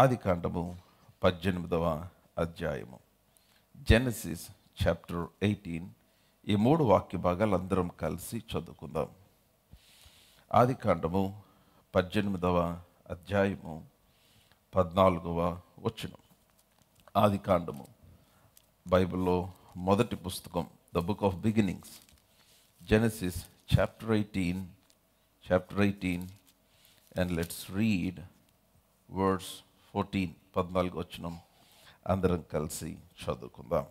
ఆది కాండము పద్దెనిమిదవ అధ్యాయము జెనసిస్ చాప్టర్ ఎయిటీన్ ఈ మూడు వాక్య భాగాలు అందరం కలిసి చదువుకుందాం ఆది కాండము పద్దెనిమిదవ అధ్యాయము పద్నాలుగవ వచనం ఆది కాండము బైబిల్లో మొదటి పుస్తకం the book of beginnings Genesis chapter eighteen chapter eighteen and let's read words fourteen పద్నాలుగు వచ్చిన అందరం కలిసి చదువుకుందాం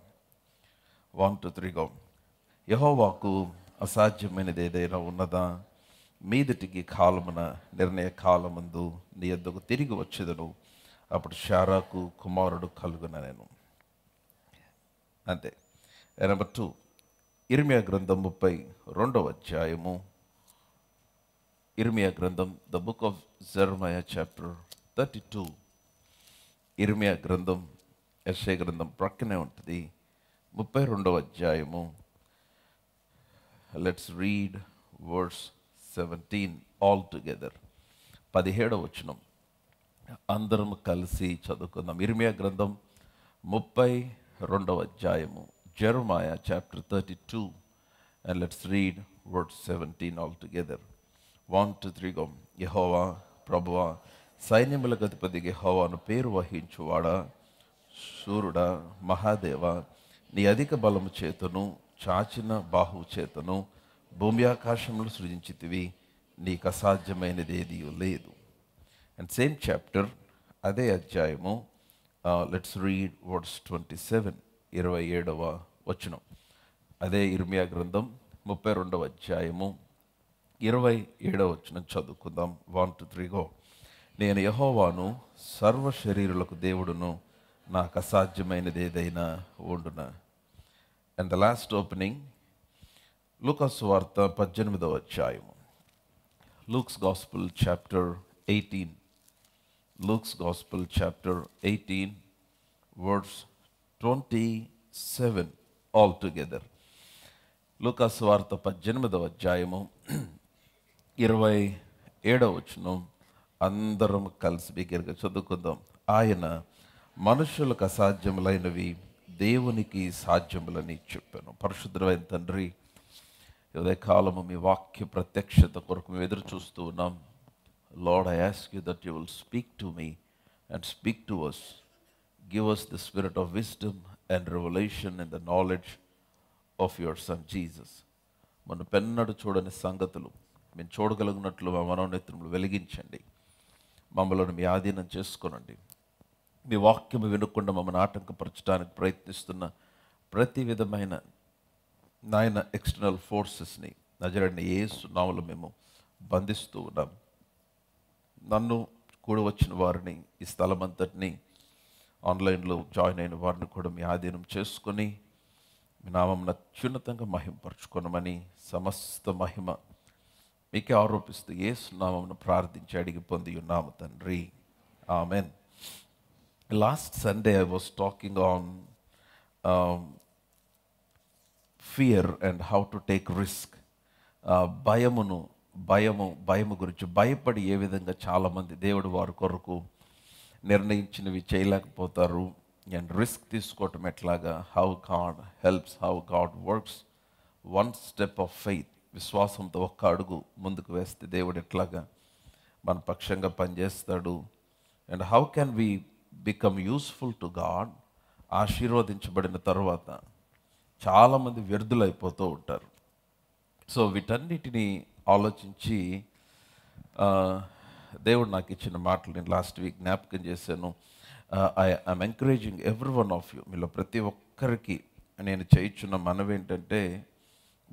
వన్ టూ త్రీ గో యహోవాకు అసాధ్యమైనది ఏదైనా ఉన్నదా మీదటికి కాలమున నిర్ణయ కాలమందు నీ ఎద్దకు తిరిగి వచ్చేదను అప్పుడు షారాకు కుమారుడు కలుగున నేను అంతే నెంబర్ టూ ఇర్మియా గ్రంథం ముప్పై రెండవ అధ్యాయము ఇర్మియా గ్రంథం the book of Jeremiah chapter thirty two Irmiya గ్రంథం ఎస్ఏ గ్రంథం ప్రక్కనే ఉంటుంది ముప్పై రెండవ అధ్యాయము let's read words seventeen all together పదిహేడవ వచనం అందరం కలిసి చదువుకుందాం ఇర్మియా గ్రంథం ముప్పై రెండవ అధ్యాయము Jeremiah chapter thirty two and let's read words seventeen all together one two three go యహోవా ప్రభువా సైన్యముల గతిపతికి హోవాను పేరు వహించువాడా సూర్యుడా మహాదేవ నీ అధిక బలము చేతను చాచిన బాహువు చేతను భూమి ఆకాశములు సృజించితివి నీకు అసాధ్యమైనది ఏది లేదు అండ్ సేమ్ చాప్టర్ అదే అధ్యాయము let's read words twenty seven ఇరవై ఏడవ వచనం అదే ఇర్మియా గ్రంథం ముప్పై రెండవ అధ్యాయము ఇరవై ఏడవ వచనం చదువుకుందాం వన్ టు త్రీ గో నేను యహోవాను సర్వ శరీరులకు దేవుడును నాకు అసాధ్యమైనది ఏదైనా ఉండున అండ్ ద లాస్ట్ ఓపెనింగ్ లూకస్ వార్త పద్దెనిమిదవ అధ్యాయము Luke's gospel chapter eighteen Luke's gospel chapter eighteen words twenty seven all together లూకస్ వార్త పద్దెనిమిదవ అధ్యాయము ఇరవై ఏడవ వచ్చినం అందరం కలిసి బిగ్గరగా చదువుకుందాం ఆయన మనుషులకు అసాధ్యములైనవి దేవునికి సాధ్యములని చెప్పాను పరిశుద్ధమైన తండ్రి ఉదయకాలము మీ వాక్య ప్రత్యక్షత కొరకు మేము ఎదురు చూస్తూ ఉన్నాం Lord I ask you that you will speak to me and speak to us give us the spirit of wisdom and revolution in the knowledge of your son Jesus మన పెన్నడు చూడని సంగతులు మేము చూడగలిగినట్లు మా మనోనేత్రములు వెలిగించండి మమ్మలను మీ ఆధీనం చేసుకునండి మీ వాక్యం వినకుండా మమ్మల్ని ఆటంకపరచడానికి ప్రయత్నిస్తున్న ప్రతి విధమైన నాయన ఎక్స్టర్నల్ ఫోర్సెస్ని నజరడిన ఏ సునాములు మేము బంధిస్తూ ఉన్నాం నన్ను కూడా వచ్చిన వారిని ఈ స్థలమంతటిని ఆన్లైన్లో జాయిన్ అయిన వారిని కూడా మీ ఆధీనం చేసుకొని మీ నామం అత్యున్నతంగా మహిమపరచుకునమని సమస్త మహిమ మీకే ఆరోపిస్తూ ఏసునామమును ప్రార్థించి అడిగి పొంది ఉన్నాము తండ్రి amen last Sunday I was talking on fear and how to take risk భయమును భయము భయము గురించి భయపడి ఏ విధంగా చాలామంది దేవుడు వారి కొరకు నిర్ణయించినవి చేయలేకపోతారు అండ్ రిస్క్ తీసుకోవటం ఎట్లాగా how God helps how God works one step of faith విశ్వాసంతో ఒక్క అడుగు ముందుకు వేస్తే దేవుడు ఎట్లాగా మన పక్షంగా పనిచేస్తాడు and how can we become useful to God ఆశీర్వదించబడిన తర్వాత చాలామంది వ్యర్థులైపోతూ ఉంటారు సో వీటన్నిటిని ఆలోచించి దేవుడు నాకు ఇచ్చిన మాటలు నేను లాస్ట్ వీక్ జ్ఞాపకం చేశాను I I'm encouraging every one of you మీలో ప్రతి ఒక్కరికి నేను చేయించున్న ఏంటంటే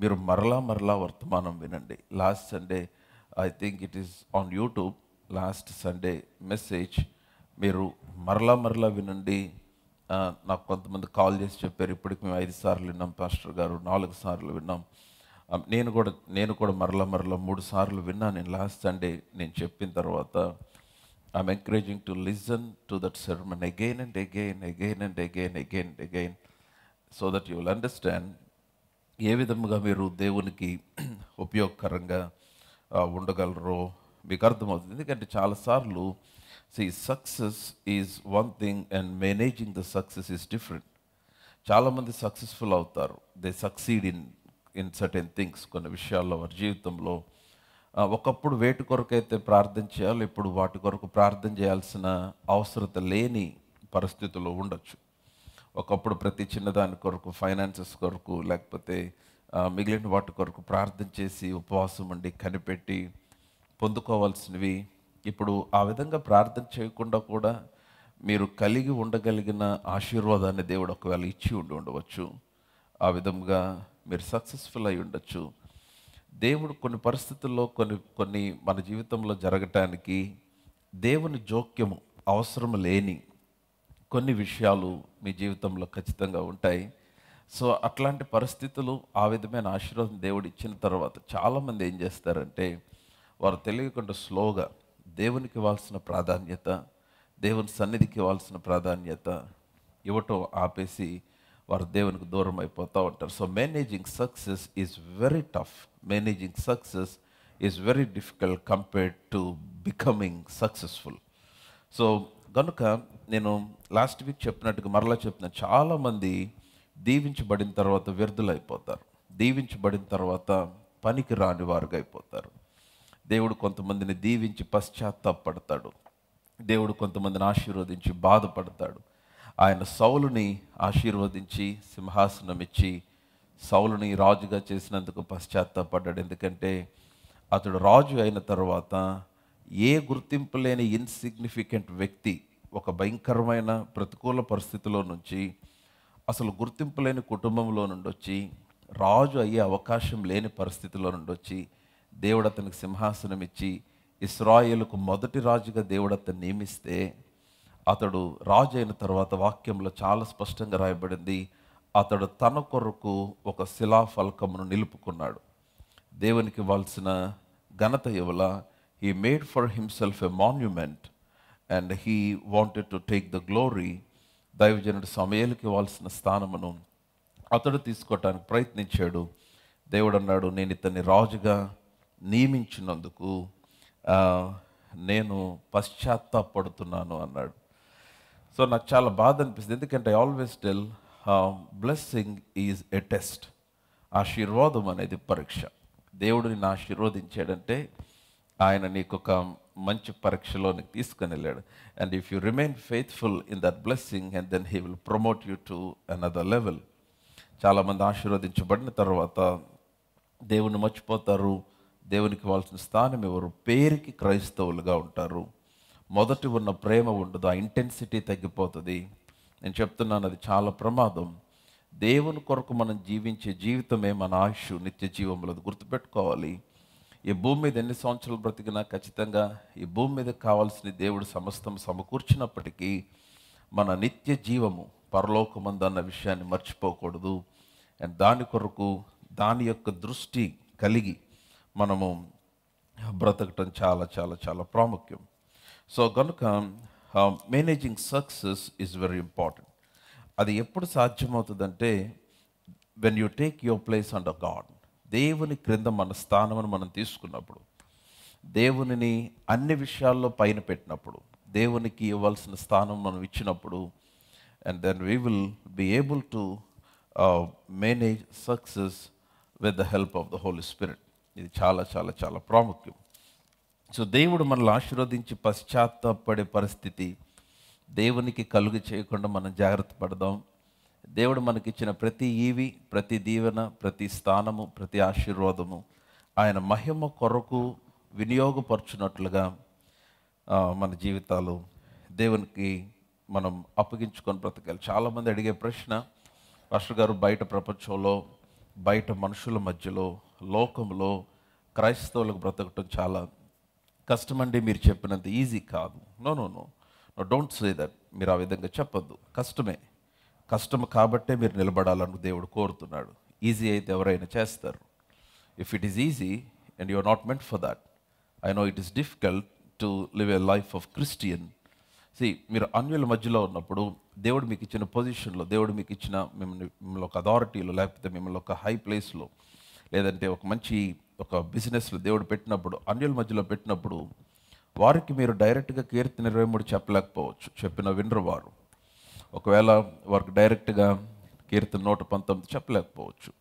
మీరు మరలా మరలా వర్తమానం వినండి last Sunday I think it is on YouTube last Sunday message మీరు మరలా మరలా వినండి నాకు కొంతమంది కాల్ చేసి చెప్పారు ఇప్పటికి మేము ఐదు సార్లు విన్నాం పాస్టర్ గారు నాలుగు సార్లు విన్నాం నేను కూడా నేను కూడా మరలా మరలా మూడు సార్లు విన్నా నేను లాస్ట్ సండే నేను చెప్పిన తర్వాత I'm encouraging to listen to that sermon again and again again and again again and again so that you'll understand ఏ విధముగా మీరు దేవునికి ఉపయోగకరంగా ఉండగలరో మీకు అర్థమవుతుంది ఎందుకంటే చాలాసార్లు see success is one thing and managing the success is different చాలామంది సక్సెస్ఫుల్ అవుతారు they succeed in in certain things కొన్ని విషయాల్లో వారి జీవితంలో ఒకప్పుడు వేటి కొరకైతే ప్రార్థన చేయాలి ఇప్పుడు వాటి కొరకు ప్రార్థన చేయాల్సిన అవసరత లేని పరిస్థితుల్లో ఉండొచ్చు ఒకప్పుడు ప్రతి చిన్నదాని కొరకు ఫైనాన్సెస్ కొరకు లేకపోతే మిగిలిన వాటి కొరకు ప్రార్థన చేసి ఉపవాసం ఉండి కనిపెట్టి పొందుకోవాల్సినవి ఇప్పుడు ఆ విధంగా ప్రార్థన చేయకుండా కూడా మీరు కలిగి ఉండగలిగిన ఆశీర్వాదాన్ని దేవుడు ఒకవేళ ఇచ్చి ఉండి ఉండవచ్చు ఆ విధంగా మీరు సక్సెస్ఫుల్ అయి ఉండొచ్చు దేవుడు కొన్ని పరిస్థితుల్లో కొన్ని కొన్ని మన జీవితంలో జరగటానికి దేవుని జోక్యము అవసరం లేని కొన్ని విషయాలు మీ జీవితంలో ఖచ్చితంగా ఉంటాయి సో అట్లాంటి పరిస్థితులు ఆ విధమైన ఆశీర్వాదం దేవుడు ఇచ్చిన తర్వాత చాలామంది ఏం చేస్తారంటే వారు తెలియకుండా స్లోగా దేవునికి ఇవ్వాల్సిన ప్రాధాన్యత దేవుని సన్నిధికి ఇవ్వాల్సిన ప్రాధాన్యత ఇవ్వటం ఆపేసి వారు దేవునికి దూరం అయిపోతూ ఉంటారు so managing success is very tough managing success is very difficult compared to becoming successful so కనుక నేను లాస్ట్ వీక్ చెప్పినట్టుగా మరలా చెప్పిన చాలామంది దీవించబడిన తర్వాత వ్యర్థులైపోతారు దీవించబడిన తర్వాత పనికి రాని వారుగా అయిపోతారు దేవుడు కొంతమందిని దీవించి పశ్చాత్తాపడతాడు దేవుడు కొంతమందిని ఆశీర్వదించి బాధపడతాడు ఆయన సౌలుని ఆశీర్వదించి సింహాసనం ఇచ్చి సౌలుని రాజుగా చేసినందుకు పశ్చాత్తాపడ్డాడు ఎందుకంటే అతడు రాజు అయిన తర్వాత ఏ గుర్తింపు లేని ఇన్సిగ్నిఫికెంట్ వ్యక్తి ఒక భయంకరమైన ప్రతికూల పరిస్థితిలో నుంచి అసలు గుర్తింపు లేని కుటుంబంలో నుండి వచ్చి రాజు అయ్యే అవకాశం లేని పరిస్థితిలో నుండి వచ్చి దేవుడు అతనికి సింహాసనం ఇచ్చి ఇస్రాయేల్కు మొదటి రాజుగా దేవుడు అతను నియమిస్తే అతడు రాజు అయిన తర్వాత వాక్యంలో చాలా స్పష్టంగా రాయబడింది అతడు తన కొరకు ఒక శిలాఫలకమును నిలుపుకున్నాడు దేవునికి వాల్సిన ఘనత ఇవ్వలా he made for himself a monument and he wanted to take the glory దైవజనుడు సమయాలకు ఇవ్వాల్సిన స్థానమును అతడు తీసుకోవటానికి ప్రయత్నించాడు దేవుడు అన్నాడు నేను ఇతన్ని రాజుగా నియమించినందుకు నేను పశ్చాత్తాపడుతున్నాను అన్నాడు సో నాకు చాలా బాధ అనిపిస్తుంది ఎందుకంటే I always tell blessing is a test ఆశీర్వాదం అనేది పరీక్ష దేవుడిని ఆశీర్వదించాడంటే ఆయన నీకు ఒక మంచి పరీక్షలో నీకు తీసుకుని వెళ్ళాడు and if you remain faithful in that blessing and then he will promote you to another level చాలామంది ఆశీర్వదించబడిన తర్వాత దేవుని మర్చిపోతారు దేవునికి వాల్సిన స్థానం ఎవరు పేరుకి క్రైస్తవులుగా ఉంటారు మొదటి ఉన్న ప్రేమ ఉండదు ఆ ఇంటెన్సిటీ తగ్గిపోతుంది నేను చెప్తున్నాను అది చాలా ప్రమాదం దేవుని కొరకు మనం జీవించే జీవితమే మన ఆయుష్ నిత్య జీవంలో గుర్తుపెట్టుకోవాలి ఈ భూమి మీద ఎన్ని సంవత్సరాలు బ్రతికినా ఖచ్చితంగా ఈ భూమి మీద కావాల్సిన దేవుడు సమస్తం సమకూర్చినప్పటికీ మన నిత్య జీవము అన్న విషయాన్ని మర్చిపోకూడదు అండ్ దాని కొరకు దాని యొక్క దృష్టి కలిగి మనము బ్రతకటం చాలా చాలా చాలా ప్రాముఖ్యం సో కనుక managing success is very important అది ఎప్పుడు సాధ్యమవుతుందంటే when you take your place and uh God దేవుని క్రింద మన స్థానమును మనం తీసుకున్నప్పుడు దేవునిని అన్ని విషయాల్లో పైన పెట్టినప్పుడు దేవునికి ఇవ్వాల్సిన స్థానం మనం ఇచ్చినప్పుడు and then we will be able to manage success with the help of the Holy Spirit ఇది చాలా చాలా చాలా ప్రాముఖ్యం సో దేవుడు మనల్ని ఆశీర్వదించి పశ్చాత్తాపడే పరిస్థితి దేవునికి కలుగు చేయకుండా మనం జాగ్రత్త పడదాం దేవుడు మనకిచ్చిన ప్రతి ఈవి ప్రతి దీవెన ప్రతి స్థానము ప్రతి ఆశీర్వాదము ఆయన మహిమ కొరకు వినియోగపరచున్నట్లుగా మన జీవితాలు దేవునికి మనం అప్పగించుకొని బ్రతకాలి చాలామంది అడిగే ప్రశ్న పాస్టర్ గారు బయట ప్రపంచంలో బయట మనుషుల మధ్యలో లోకంలో క్రైస్తవులకు బ్రతకటం చాలా కష్టమండి మీరు చెప్పినంత ఈజీ కాదు no no no no don't say that మీరు ఆ విధంగా చెప్పొద్దు కష్టమే కష్టం కాబట్టే మీరు నిలబడాలని దేవుడు కోరుతున్నాడు ఈజీ అయితే ఎవరైనా చేస్తారు if it is easy and you are not meant for that I know it is difficult to live a life of Christian see మీరు అన్యుల మధ్యలో ఉన్నప్పుడు దేవుడు మీకు ఇచ్చిన పొజిషన్లో దేవుడు మీకు ఇచ్చిన మిమ్మల్ని మిమ్మల్ని ఒక అథారిటీలో లేకపోతే మిమ్మల్ని ఒక హై ప్లేస్లో లేదంటే ఒక మంచి ఒక బిజినెస్లో దేవుడు పెట్టినప్పుడు అన్యుల మధ్యలో పెట్టినప్పుడు వారికి మీరు డైరెక్ట్గా కీర్తన ఇరవై మూడు చెప్పలేకపోవచ్చు చెప్పిన వినరు వారు ఒకవేళ వారికి డైరెక్ట్గా కీర్తన నూట పంతొమ్మిది చెప్పలేకపోవచ్చు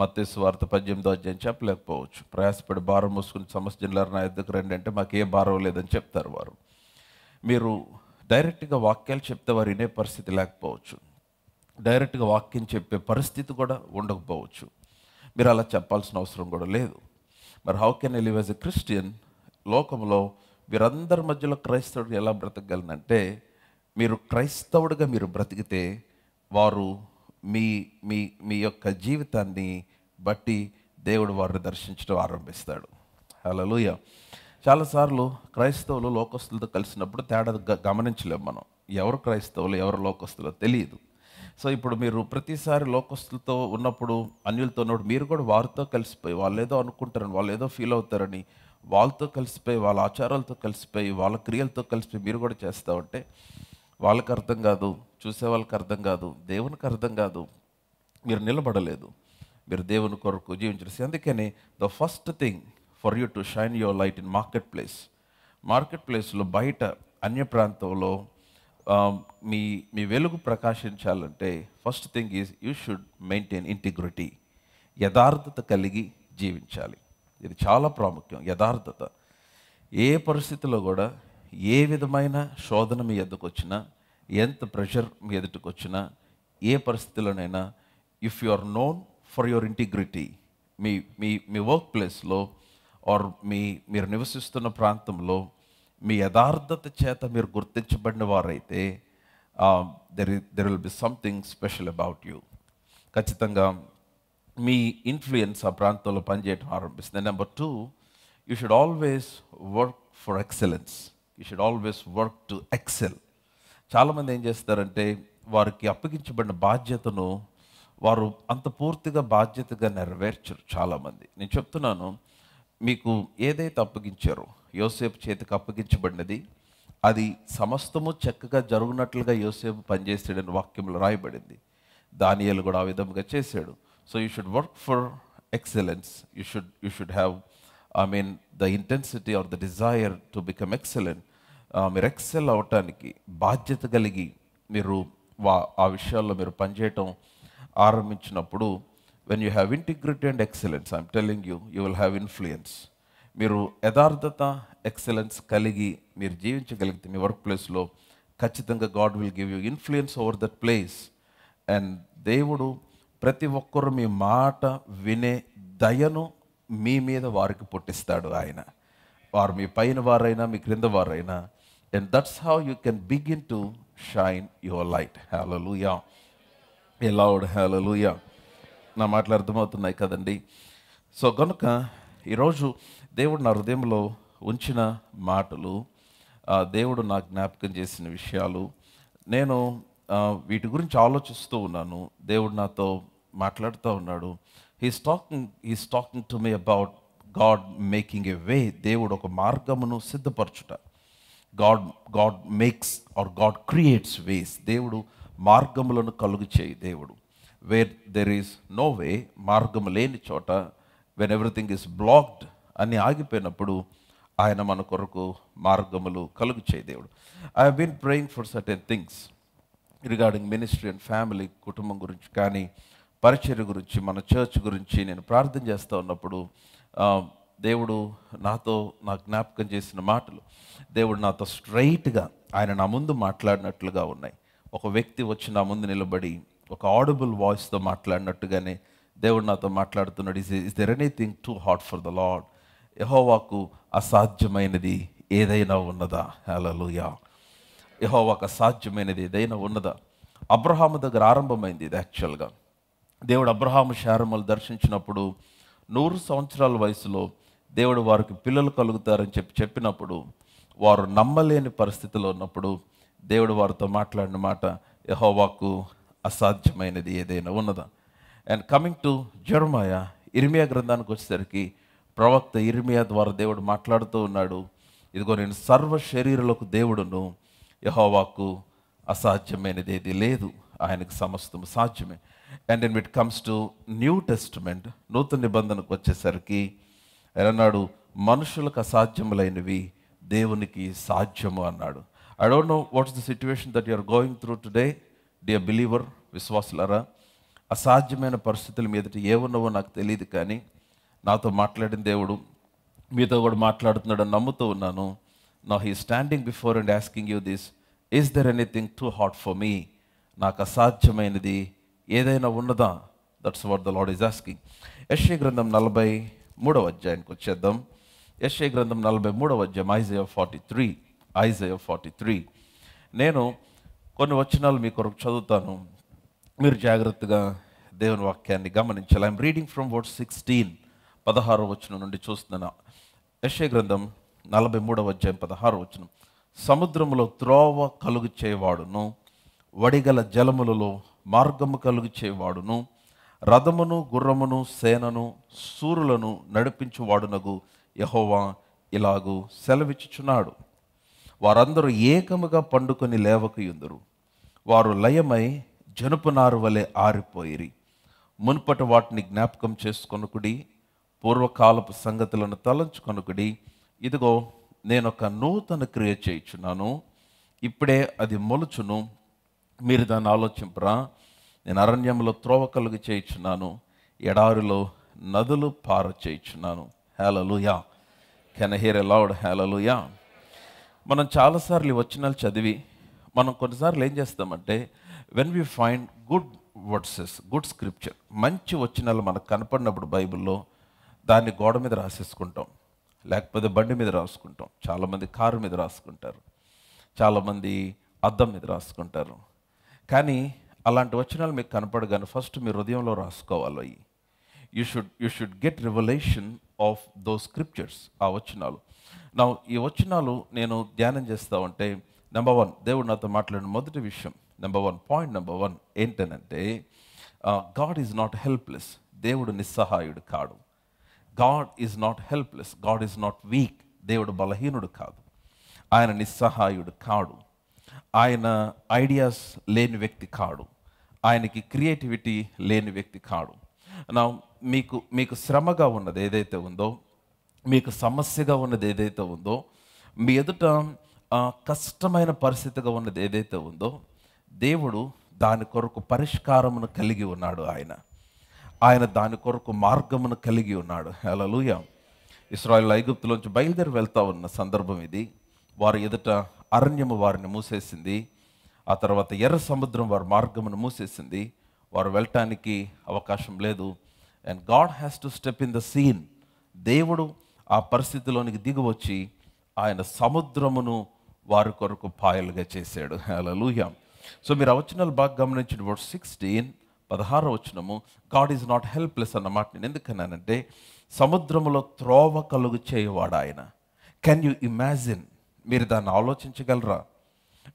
మత్స్సు వార్త పద్దెనిమిది అధ్యాయం చెప్పలేకపోవచ్చు ప్రయాసపడి భారం మూసుకుని సమస్య జిల్లారు నా దగ్గర రండి అంటే మాకు ఏ భారం లేదని చెప్తారు వారు మీరు డైరెక్ట్గా వాక్యాలు చెప్తే వారు వినే పరిస్థితి లేకపోవచ్చు డైరెక్ట్గా వాక్యం చెప్పే పరిస్థితి కూడా ఉండకపోవచ్చు మీరు అలా చెప్పాల్సిన అవసరం కూడా లేదు మరి how can I live as a Christian లోకంలో వీరందరి మధ్యలో క్రైస్తవుడు ఎలా బ్రతకగలనంటే మీరు క్రైస్తవుడిగా మీరు బ్రతికితే వారు మీ మీ మీ యొక్క జీవితాన్ని బట్టి దేవుడు వారిని దర్శించడం ఆరంభిస్తాడు హలోయ చాలాసార్లు క్రైస్తవులు లోకస్తులతో కలిసినప్పుడు తేడా గమనించలేము మనం ఎవరు క్రైస్తవులు ఎవరు లోకస్తులో తెలియదు సో ఇప్పుడు మీరు ప్రతిసారి లోకస్తులతో ఉన్నప్పుడు అన్యులతో ఉన్నప్పుడు మీరు కూడా వారితో కలిసిపోయి వాళ్ళు ఏదో అనుకుంటారని వాళ్ళు ఏదో ఫీల్ అవుతారని వాళ్ళతో కలిసిపోయి వాళ్ళ ఆచారాలతో కలిసిపోయి వాళ్ళ క్రియలతో కలిసిపోయి మీరు కూడా చేస్తూ ఉంటే వాళ్ళకి అర్థం కాదు చూసే వాళ్ళకి అర్థం కాదు దేవునికి అర్థం కాదు మీరు నిలబడలేదు మీరు దేవుని కొరకు జీవించాల్సి అందుకని the first thing for you to shine your light in marketplace market ప్లేస్లో బయట అన్య ప్రాంతంలో um, మీ మీ వెలుగు ప్రకాశించాలంటే first thing is you should maintain integrity యథార్థత కలిగి జీవించాలి ఇది చాలా ప్రాముఖ్యం యథార్థత ఏ పరిస్థితిలో కూడా ఏ విధమైన శోధన మీ ఎద్దకు వచ్చినా ఎంత ప్రెషర్ మీ ఎదుటికి వచ్చినా ఏ పరిస్థితిలోనైనా if you are known for your integrity మీ మీ మీ వర్క్ ప్లేస్లో ఆర్ మీ మీరు నివసిస్తున్న ప్రాంతంలో మీ యథార్థత చేత మీరు గుర్తించబడిన వారైతే there there will be something special about you ఖచ్చితంగా మీ ఇన్ఫ్లుయెన్స్ ఆ ప్రాంతంలో పనిచేయడం ఆరంభిస్తుంది number two you should always work for excellence you should always work to excel చాలామంది ఏం చేస్తారంటే వారికి అప్పగించబడిన బాధ్యతను వారు అంత పూర్తిగా బాధ్యతగా నెరవేర్చరు చాలామంది నేను చెప్తున్నాను మీకు ఏదైతే అప్పగించారో యోసేపు చేతికి అప్పగించబడినది అది సమస్తము చక్కగా జరుగునట్లుగా యోసేపు పనిచేసాడని వాక్యంలో రాయబడింది దానియాలు కూడా ఆ విధంగా చేశాడు so you should work for excellence you should you should have I mean the intensity or the desire to become excellent మీరు ఎక్సెల్ అవటానికి బాధ్యత కలిగి మీరు వా ఆ విషయాల్లో మీరు పనిచేయటం ఆరంభించినప్పుడు when you have integrity and excellence I'm telling you you will have influence మీరు యథార్థత ఎక్సలెన్స్ కలిగి మీరు జీవించగలిగితే మీ వర్క్ ప్లేస్లో ఖచ్చితంగా God will give you influence over that place and దేవుడు ప్రతి ఒక్కరు మీ మాట వినే దయను మీ మీద వారికి పుట్టిస్తాడు ఆయన వారు మీ పైన వారైనా మీ క్రింద వారైనా And that's how you can begin to shine your light hallelujah aloud hallelujah నా మాటలు అర్థమవుతున్నాయి కదండి సో కనుక ఈరోజు దేవుడు నా హృదయంలో ఉంచిన మాటలు దేవుడు నా జ్ఞాపకం చేసిన విషయాలు నేను వీటి గురించి ఆలోచిస్తూ ఉన్నాను దేవుడు నాతో మాట్లాడుతూ ఉన్నాడు he's talking he's talking to me about God making a way దేవుడు ఒక మార్గమును సిద్ధపరచుట God God makes or God creates ways దేవుడు మార్గములను కలుగు చేయి దేవుడు where there is no way మార్గం లేని చోట వెన్ ఎవ్రీథింగ్ ఈస్ బ్లాక్డ్ అని ఆగిపోయినప్పుడు ఆయన మన కొరకు మార్గములు కలుగు చేయి దేవుడు I been praying for certain things regarding ministry and family కుటుంబం గురించి కానీ పరిచర్య గురించి మన చర్చ్ గురించి నేను ప్రార్థన చేస్తూ ఉన్నప్పుడు um, దేవుడు నాతో నా జ్ఞాపకం చేసిన మాటలు దేవుడు నాతో స్ట్రైట్గా ఆయన నా ముందు మాట్లాడినట్లుగా ఉన్నాయి ఒక వ్యక్తి వచ్చి నా ముందు నిలబడి ఒక ఆడబుల్ వాయిస్తో మాట్లాడినట్టుగానే దేవుడు నాతో మాట్లాడుతున్నాడు is is there anything too hard for the Lord యహోవాకు అసాధ్యమైనది ఏదైనా ఉన్నదా హలలుయా యహోవాకు అసాధ్యమైనది ఏదైనా ఉన్నదా అబ్రహాము దగ్గర ఆరంభమైంది ఇది యాక్చువల్గా దేవుడు అబ్రహాము శారములు దర్శించినప్పుడు నూరు సంవత్సరాల వయసులో దేవుడు వారికి పిల్లలు కలుగుతారని చెప్పి చెప్పినప్పుడు వారు నమ్మలేని పరిస్థితిలో ఉన్నప్పుడు దేవుడు వారితో మాట్లాడిన మాట యహోవాకు అసాధ్యమైనది ఏదైనా ఉన్నదా అండ్ కమింగ్ టు జర్మాయ ఇర్మియా గ్రంథానికి వచ్చేసరికి ప్రవక్త ఇర్మియా ద్వారా దేవుడు మాట్లాడుతూ ఉన్నాడు ఇదిగో నేను సర్వ శరీరులకు దేవుడును యహోవాకు అసాధ్యమైనది ఏది లేదు ఆయనకు సమస్తం సాధ్యమే and it comes to New Testament నూతన నిబంధనకు వచ్చేసరికి అన్నాడు మనుషులకు అసాధ్యములైనవి దేవునికి సాధ్యము అన్నాడు I don't know what's the situation that you're going through today dear believer విశ్వాసులరా అసాధ్యమైన పరిస్థితుల ఏ ఉన్నవో నాకు తెలియదు కానీ నాతో మాట్లాడిన దేవుడు మీతో కూడా మాట్లాడుతున్నాడని నమ్ముతూ ఉన్నాను నా he standing before and asking you this is there anything too hard for me నాకు అసాధ్యమైనది ఏదైనా ఉన్నదా that's what the Lord is asking యశ్వీ గ్రంథం నలభై మూడవ అధ్యాయానికి వచ్చేద్దాం ఎస్ఏ గ్రంథం నలభై మూడవ అధ్యాయం Isaiah forty three Isaiah forty three నేను కొన్ని వచనాలు మీ కొరకు చదువుతాను మీరు జాగ్రత్తగా దేవుని వాక్యాన్ని గమనించాలి I'm reading from word sixteen పదహారు వచనం నుండి చూస్తున్నాను ఎస్ఏ గ్రంథం నలభై మూడవ అధ్యాయం పదహారు వచనం సముద్రములో త్రోవ కలుగు చేయవాడును వడిగల జలములలో మార్గము కలుగు చేయవాడును రథమును గుర్రమును సేనను సూరులను నడిపించువాడునగు యహోవా ఇలాగూ సెలవిచ్చుచున్నాడు వారందరూ ఏకముగా పండుకొని లేవకు ఎందురు వారు లయమై జనుపునారు వలె ఆరిపోయిరి మునుపటి వాటిని జ్ఞాపకం చేసుకొనుకుడి పూర్వకాలపు సంగతులను తలంచుకొనుకుడి ఇదిగో నేనొక నూతన క్రియ చేయుచున్నాను ఇప్పుడే అది మొలుచును మీరు దాన్ని ఆలోచింపరా నేను అరణ్యంలో త్రోవ కలుగు చేయించున్నాను ఎడారిలో నదులు పార చేయించున్నాను hallelujah can hear aloud hallelujah మనం చాలాసార్లు వచ్చినాలు చదివి మనం కొన్నిసార్లు ఏం చేస్తామంటే when we find good verses good scripture మంచి వచ్చినాలు మనకు కనపడినప్పుడు బైబిల్లో దాన్ని గోడ మీద రాసేసుకుంటాం లేకపోతే బండి మీద రాసుకుంటాం చాలామంది కారు మీద రాసుకుంటారు చాలామంది అద్దం మీద రాసుకుంటారు కానీ అలాంటి వచనాలు మీకు కనపడు కానీ ఫస్ట్ మీ హృదయంలో రాసుకోవాలి you should you should get revelation of those scriptures ఆ వచనాలు నా ఈ వచనాలు నేను ధ్యానం చేస్తా ఉంటే నెంబర్ వన్ దేవుడు నాతో మాట్లాడిన మొదటి విషయం number one point number one ఏంటనంటే గాడ్ ఈజ్ నాట్ హెల్ప్లెస్ దేవుడు నిస్సహాయుడు కాడు God is not helpless God is not weak దేవుడు బలహీనుడు కాదు ఆయన నిస్సహాయుడు కాడు ఆయన ఐడియాస్ లేని వ్యక్తి కాడు ఆయనకి క్రియేటివిటీ లేని వ్యక్తి కాడు నా మీకు మీకు శ్రమగా ఉన్నది ఏదైతే ఉందో మీకు సమస్యగా ఉన్నది ఏదైతే ఉందో మీ ఎదుట కష్టమైన పరిస్థితిగా ఉన్నది ఏదైతే ఉందో దేవుడు దాని కొరకు పరిష్కారమును కలిగి ఉన్నాడు ఆయన ఆయన దాని కొరకు మార్గమును కలిగి ఉన్నాడు అలలుయ ఇస్రాయల్ ఐగుప్తులోంచి బయలుదేరి వెళ్తా ఉన్న సందర్భం ఇది వారి ఎదుట అరణ్యము వారిని మూసేసింది ఆ తర్వాత ఎర్ర సముద్రం వారి మార్గమును మూసేసింది వారు వెళ్ళటానికి అవకాశం లేదు and God has to step in the scene దేవుడు ఆ పరిస్థితిలోనికి దిగువచ్చి ఆయన సముద్రమును వారి కొరకు పాయలుగా చేశాడు అలా లూహ్యాం సో మీరు వచనాలు బాగా గమనించిన వర్డ్ సిక్స్టీన్ పదహారు వచనము గాడ్ ఈజ్ నాట్ హెల్ప్లెస్ అన్నమాట నేను ఎందుకన్నానంటే సముద్రములో త్రోవ కలుగు చేయవాడు ఆయన కెన్ యూ ఇమాజిన్ మీరు దాన్ని ఆలోచించగలరా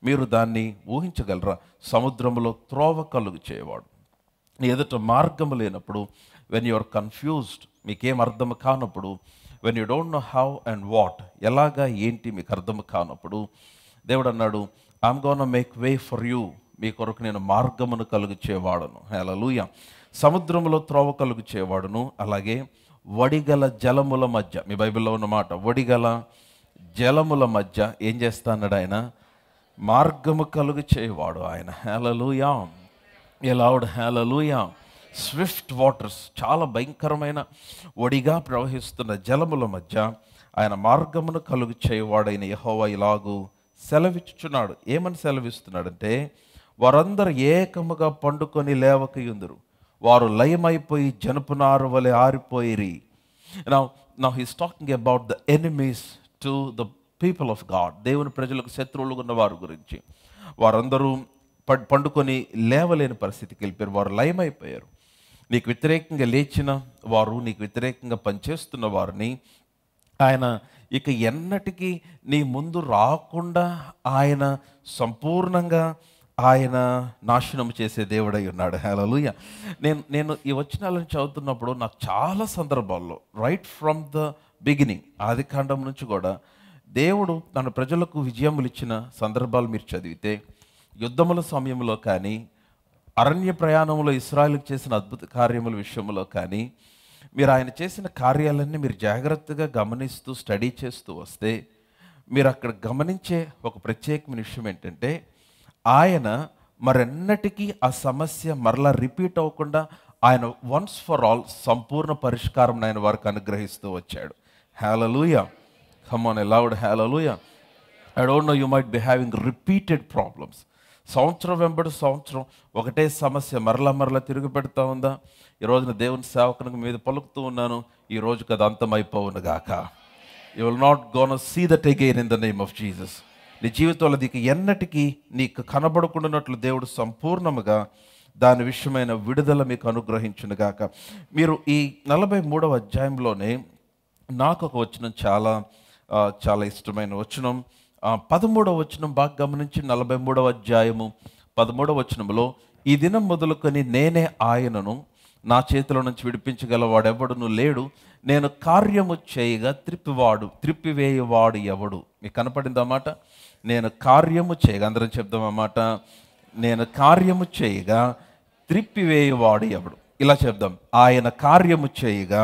మీరు దాన్ని ఊహించగలరా సముద్రంలో త్రోవ కలుగు చేయవాడు నీ ఎదుట మార్గం లేనప్పుడు వెన్ యు ఆర్ కన్ఫ్యూజ్డ్ మీకేం అర్థం కానప్పుడు when you don't know how and what ఎలాగా ఏంటి మీకు అర్థం కానప్పుడు దేవుడు అన్నాడు I'm gonna make way for you మీ కొరకు నేను మార్గమును కలుగు చేవాడను లూయ సముద్రంలో త్రోవ కలుగు చేవాడును అలాగే వడిగల జలముల మధ్య మీ బైబిల్లో ఉన్నమాట వడిగల జలముల మధ్య ఏం చేస్తా ఆయన మార్గము కలుగు చేయవాడు ఆయన hallelujah aloud hallelujah swift waters చాలా భయంకరమైన ఒడిగా ప్రవహిస్తున్న జలముల మధ్య ఆయన మార్గమును కలుగు చేయవాడైన యహోవా ఇలాగూ సెలవిచ్చుచున్నాడు ఏమని సెలవిస్తున్నాడంటే వారందరూ ఏకముగా పండుకొని లేవకయుందరు వారు లయమైపోయి జనపునారు వలె ఆరిపోయిరి నా నా he's talking about the enemies to the people of God దేవుని ప్రజలకు శత్రువులు ఉన్న వారి గురించి వారందరూ పండుకొని లేవలేని పరిస్థితికి వెళ్ళిపోయారు వారు లయమైపోయారు నీకు వ్యతిరేకంగా లేచిన వారు నీకు వ్యతిరేకంగా పనిచేస్తున్న వారిని ఆయన ఇక ఎన్నటికీ నీ ముందు రాకుండా ఆయన సంపూర్ణంగా ఆయన నాశనం చేసే దేవుడై ఉన్నాడు హలోయ నేను నేను ఈ వచనాలను చదువుతున్నప్పుడు నాకు చాలా సందర్భాల్లో రైట్ ఫ్రమ్ ద బిగినింగ్ ఆది కాండం నుంచి కూడా దేవుడు తన ప్రజలకు విజయములు ఇచ్చిన సందర్భాలు మీరు చదివితే యుద్ధముల సమయంలో కానీ అరణ్య ప్రయాణంలో ఇస్రాయల్ చేసిన అద్భుత కార్యముల విషయంలో కానీ మీరు ఆయన చేసిన కార్యాలన్నీ మీరు జాగ్రత్తగా గమనిస్తూ స్టడీ చేస్తూ వస్తే మీరు అక్కడ గమనించే ఒక ప్రత్యేకమైన విషయం ఏంటంటే ఆయన మరెన్నటికీ ఆ సమస్య మరలా రిపీట్ అవ్వకుండా ఆయన వన్స్ ఫర్ ఆల్ సంపూర్ణ పరిష్కారం ఆయన వారికి అనుగ్రహిస్తూ వచ్చాడు హ్యాలూయా Come on, a loud hallelujah. I don't know, you might be having repeated problems. సంవత్సరం వెంబడి సంవత్సరం ఒకటే సమస్య మరలా మరలా తిరిగి పెడతా ఉందా ఈ రోజున దేవుని సేవకునికి మీద పలుకుతూ ఉన్నాను ఈ రోజు కదా అంతమైపోవును గాక you will not gonna see that again in the name of Jesus నీ జీవితంలో దీనికి ఎన్నటికీ నీకు కనబడకుండానట్లు దేవుడు సంపూర్ణముగా దాని విషయమైన విడుదల మీకు అనుగ్రహించును గాక మీరు ఈ నలభై మూడవ అధ్యాయంలోనే నాకు ఒక వచ్చిన చాలా చాలా ఇష్టమైన వచనం పదమూడవ వచనం బాగా గమనించి నలభై మూడవ అధ్యాయము పదమూడవ వచనంలో ఈ దినం మొదలుకొని నేనే ఆయనను నా చేతిలో నుంచి విడిపించగల లేడు నేను కార్యము చేయగా త్రిప్పివాడు త్రిప్పివేయవాడు ఎవడు మీకు కనపడిందన్నమాట నేను కార్యము చేయగా అందరం చెప్దామన్నమాట నేను కార్యము చేయగా త్రిప్పివేయవాడు ఎవడు ఇలా చెప్దాం ఆయన కార్యము చేయగా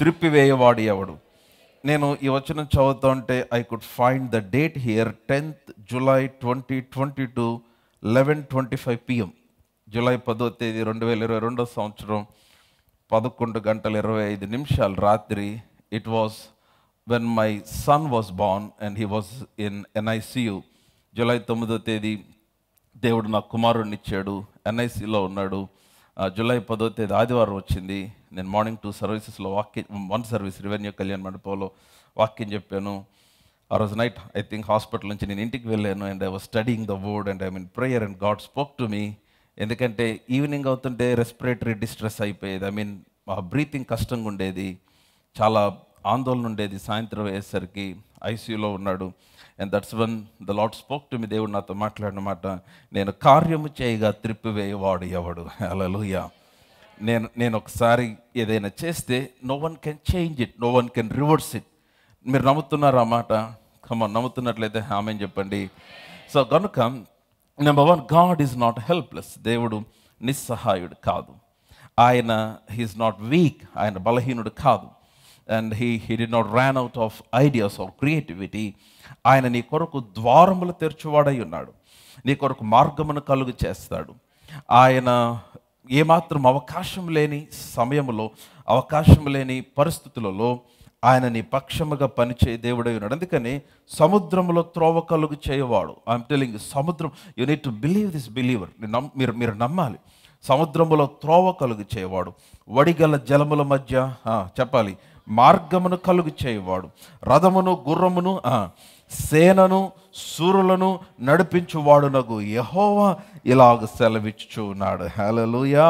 త్రిప్పివేయవాడు ఎవడు నేను ఈ వచనం చదువుతుంటే I could find the date here tenth July twenty twenty two eleven twenty five PM July పదో తేదీ రెండు వేల ఇరవై రెండో సంవత్సరం పదకొండు గంటల ఇరవై ఐదు నిమిషాలు రాత్రి it was when my son was born and he was in NICU July తొమ్మిదో తేదీ దేవుడు నా ఇచ్చాడు ఎన్ఐసిలో ఉన్నాడు జూలై పదో తేదీ ఆదివారం వచ్చింది నేను మార్నింగ్ టూ సర్వీసెస్లో walking one service revenue Kalyan మండపంలో వాక్యం చెప్పాను ఆ రోజు నైట్ ఐ థింక్ హాస్పిటల్ నుంచి నేను ఇంటికి వెళ్ళాను and I was studying the word and I mean prayer and God spoke to me ఎందుకంటే ఈవినింగ్ అవుతుంటే రెస్పిరేటరీ డిస్ట్రెస్ అయిపోయేది ఐ మీన్ ఆ బ్రీతింగ్ కష్టంగా ఉండేది చాలా ఆందోళన ఉండేది సాయంత్రం అయ్యేసరికి ఐసీయూలో ఉన్నాడు and that's one the Lord spoke to me దేవుడు నాతో మాట్లాడినమాట నేను కార్యము చేయగా త్రిప్పివేయవాడు ఎవడు అలలుయా నేను నేను ఒకసారి ఏదైనా చేస్తే no one can change it no one can reverse it మీరు నమ్ముతున్నారు ఆ మాట కమ్మ నమ్ముతున్నట్లయితే ఆమె చెప్పండి సో కనుక number one God is not helpless దేవుడు నిస్సహాయుడు కాదు ఆయన హీఈస్ నాట్ వీక్ ఆయన బలహీనుడు కాదు and he he did not ran out of ideas of creativity ఆయన నీ కొరకు ద్వారములు తెరుచువాడై ఉన్నాడు నీ కొరకు మార్గమును కలుగు చేస్తాడు ఆయన ఏమాత్రం అవకాశం లేని సమయంలో అవకాశం లేని పరిస్థితులలో ఆయన నీ పక్షముగా పనిచే దేవుడై ఉన్నాడు అందుకని సముద్రంలో త్రోవ కలుగు చేయవాడు ఐఎమ్ టెలింగ్ సముద్రం you need to believe this believer మీరు మీరు నమ్మాలి సముద్రములో త్రోవ కలుగు చేయవాడు వడిగల జలముల మధ్య చెప్పాలి మార్గమును కలుగు చేయవాడు రథమును గుర్రమును సేనను సూరులను నడిపించువాడునగు యహోవ ఇలాగ సెలవిచ్చు ఉన్నాడు హాలూయా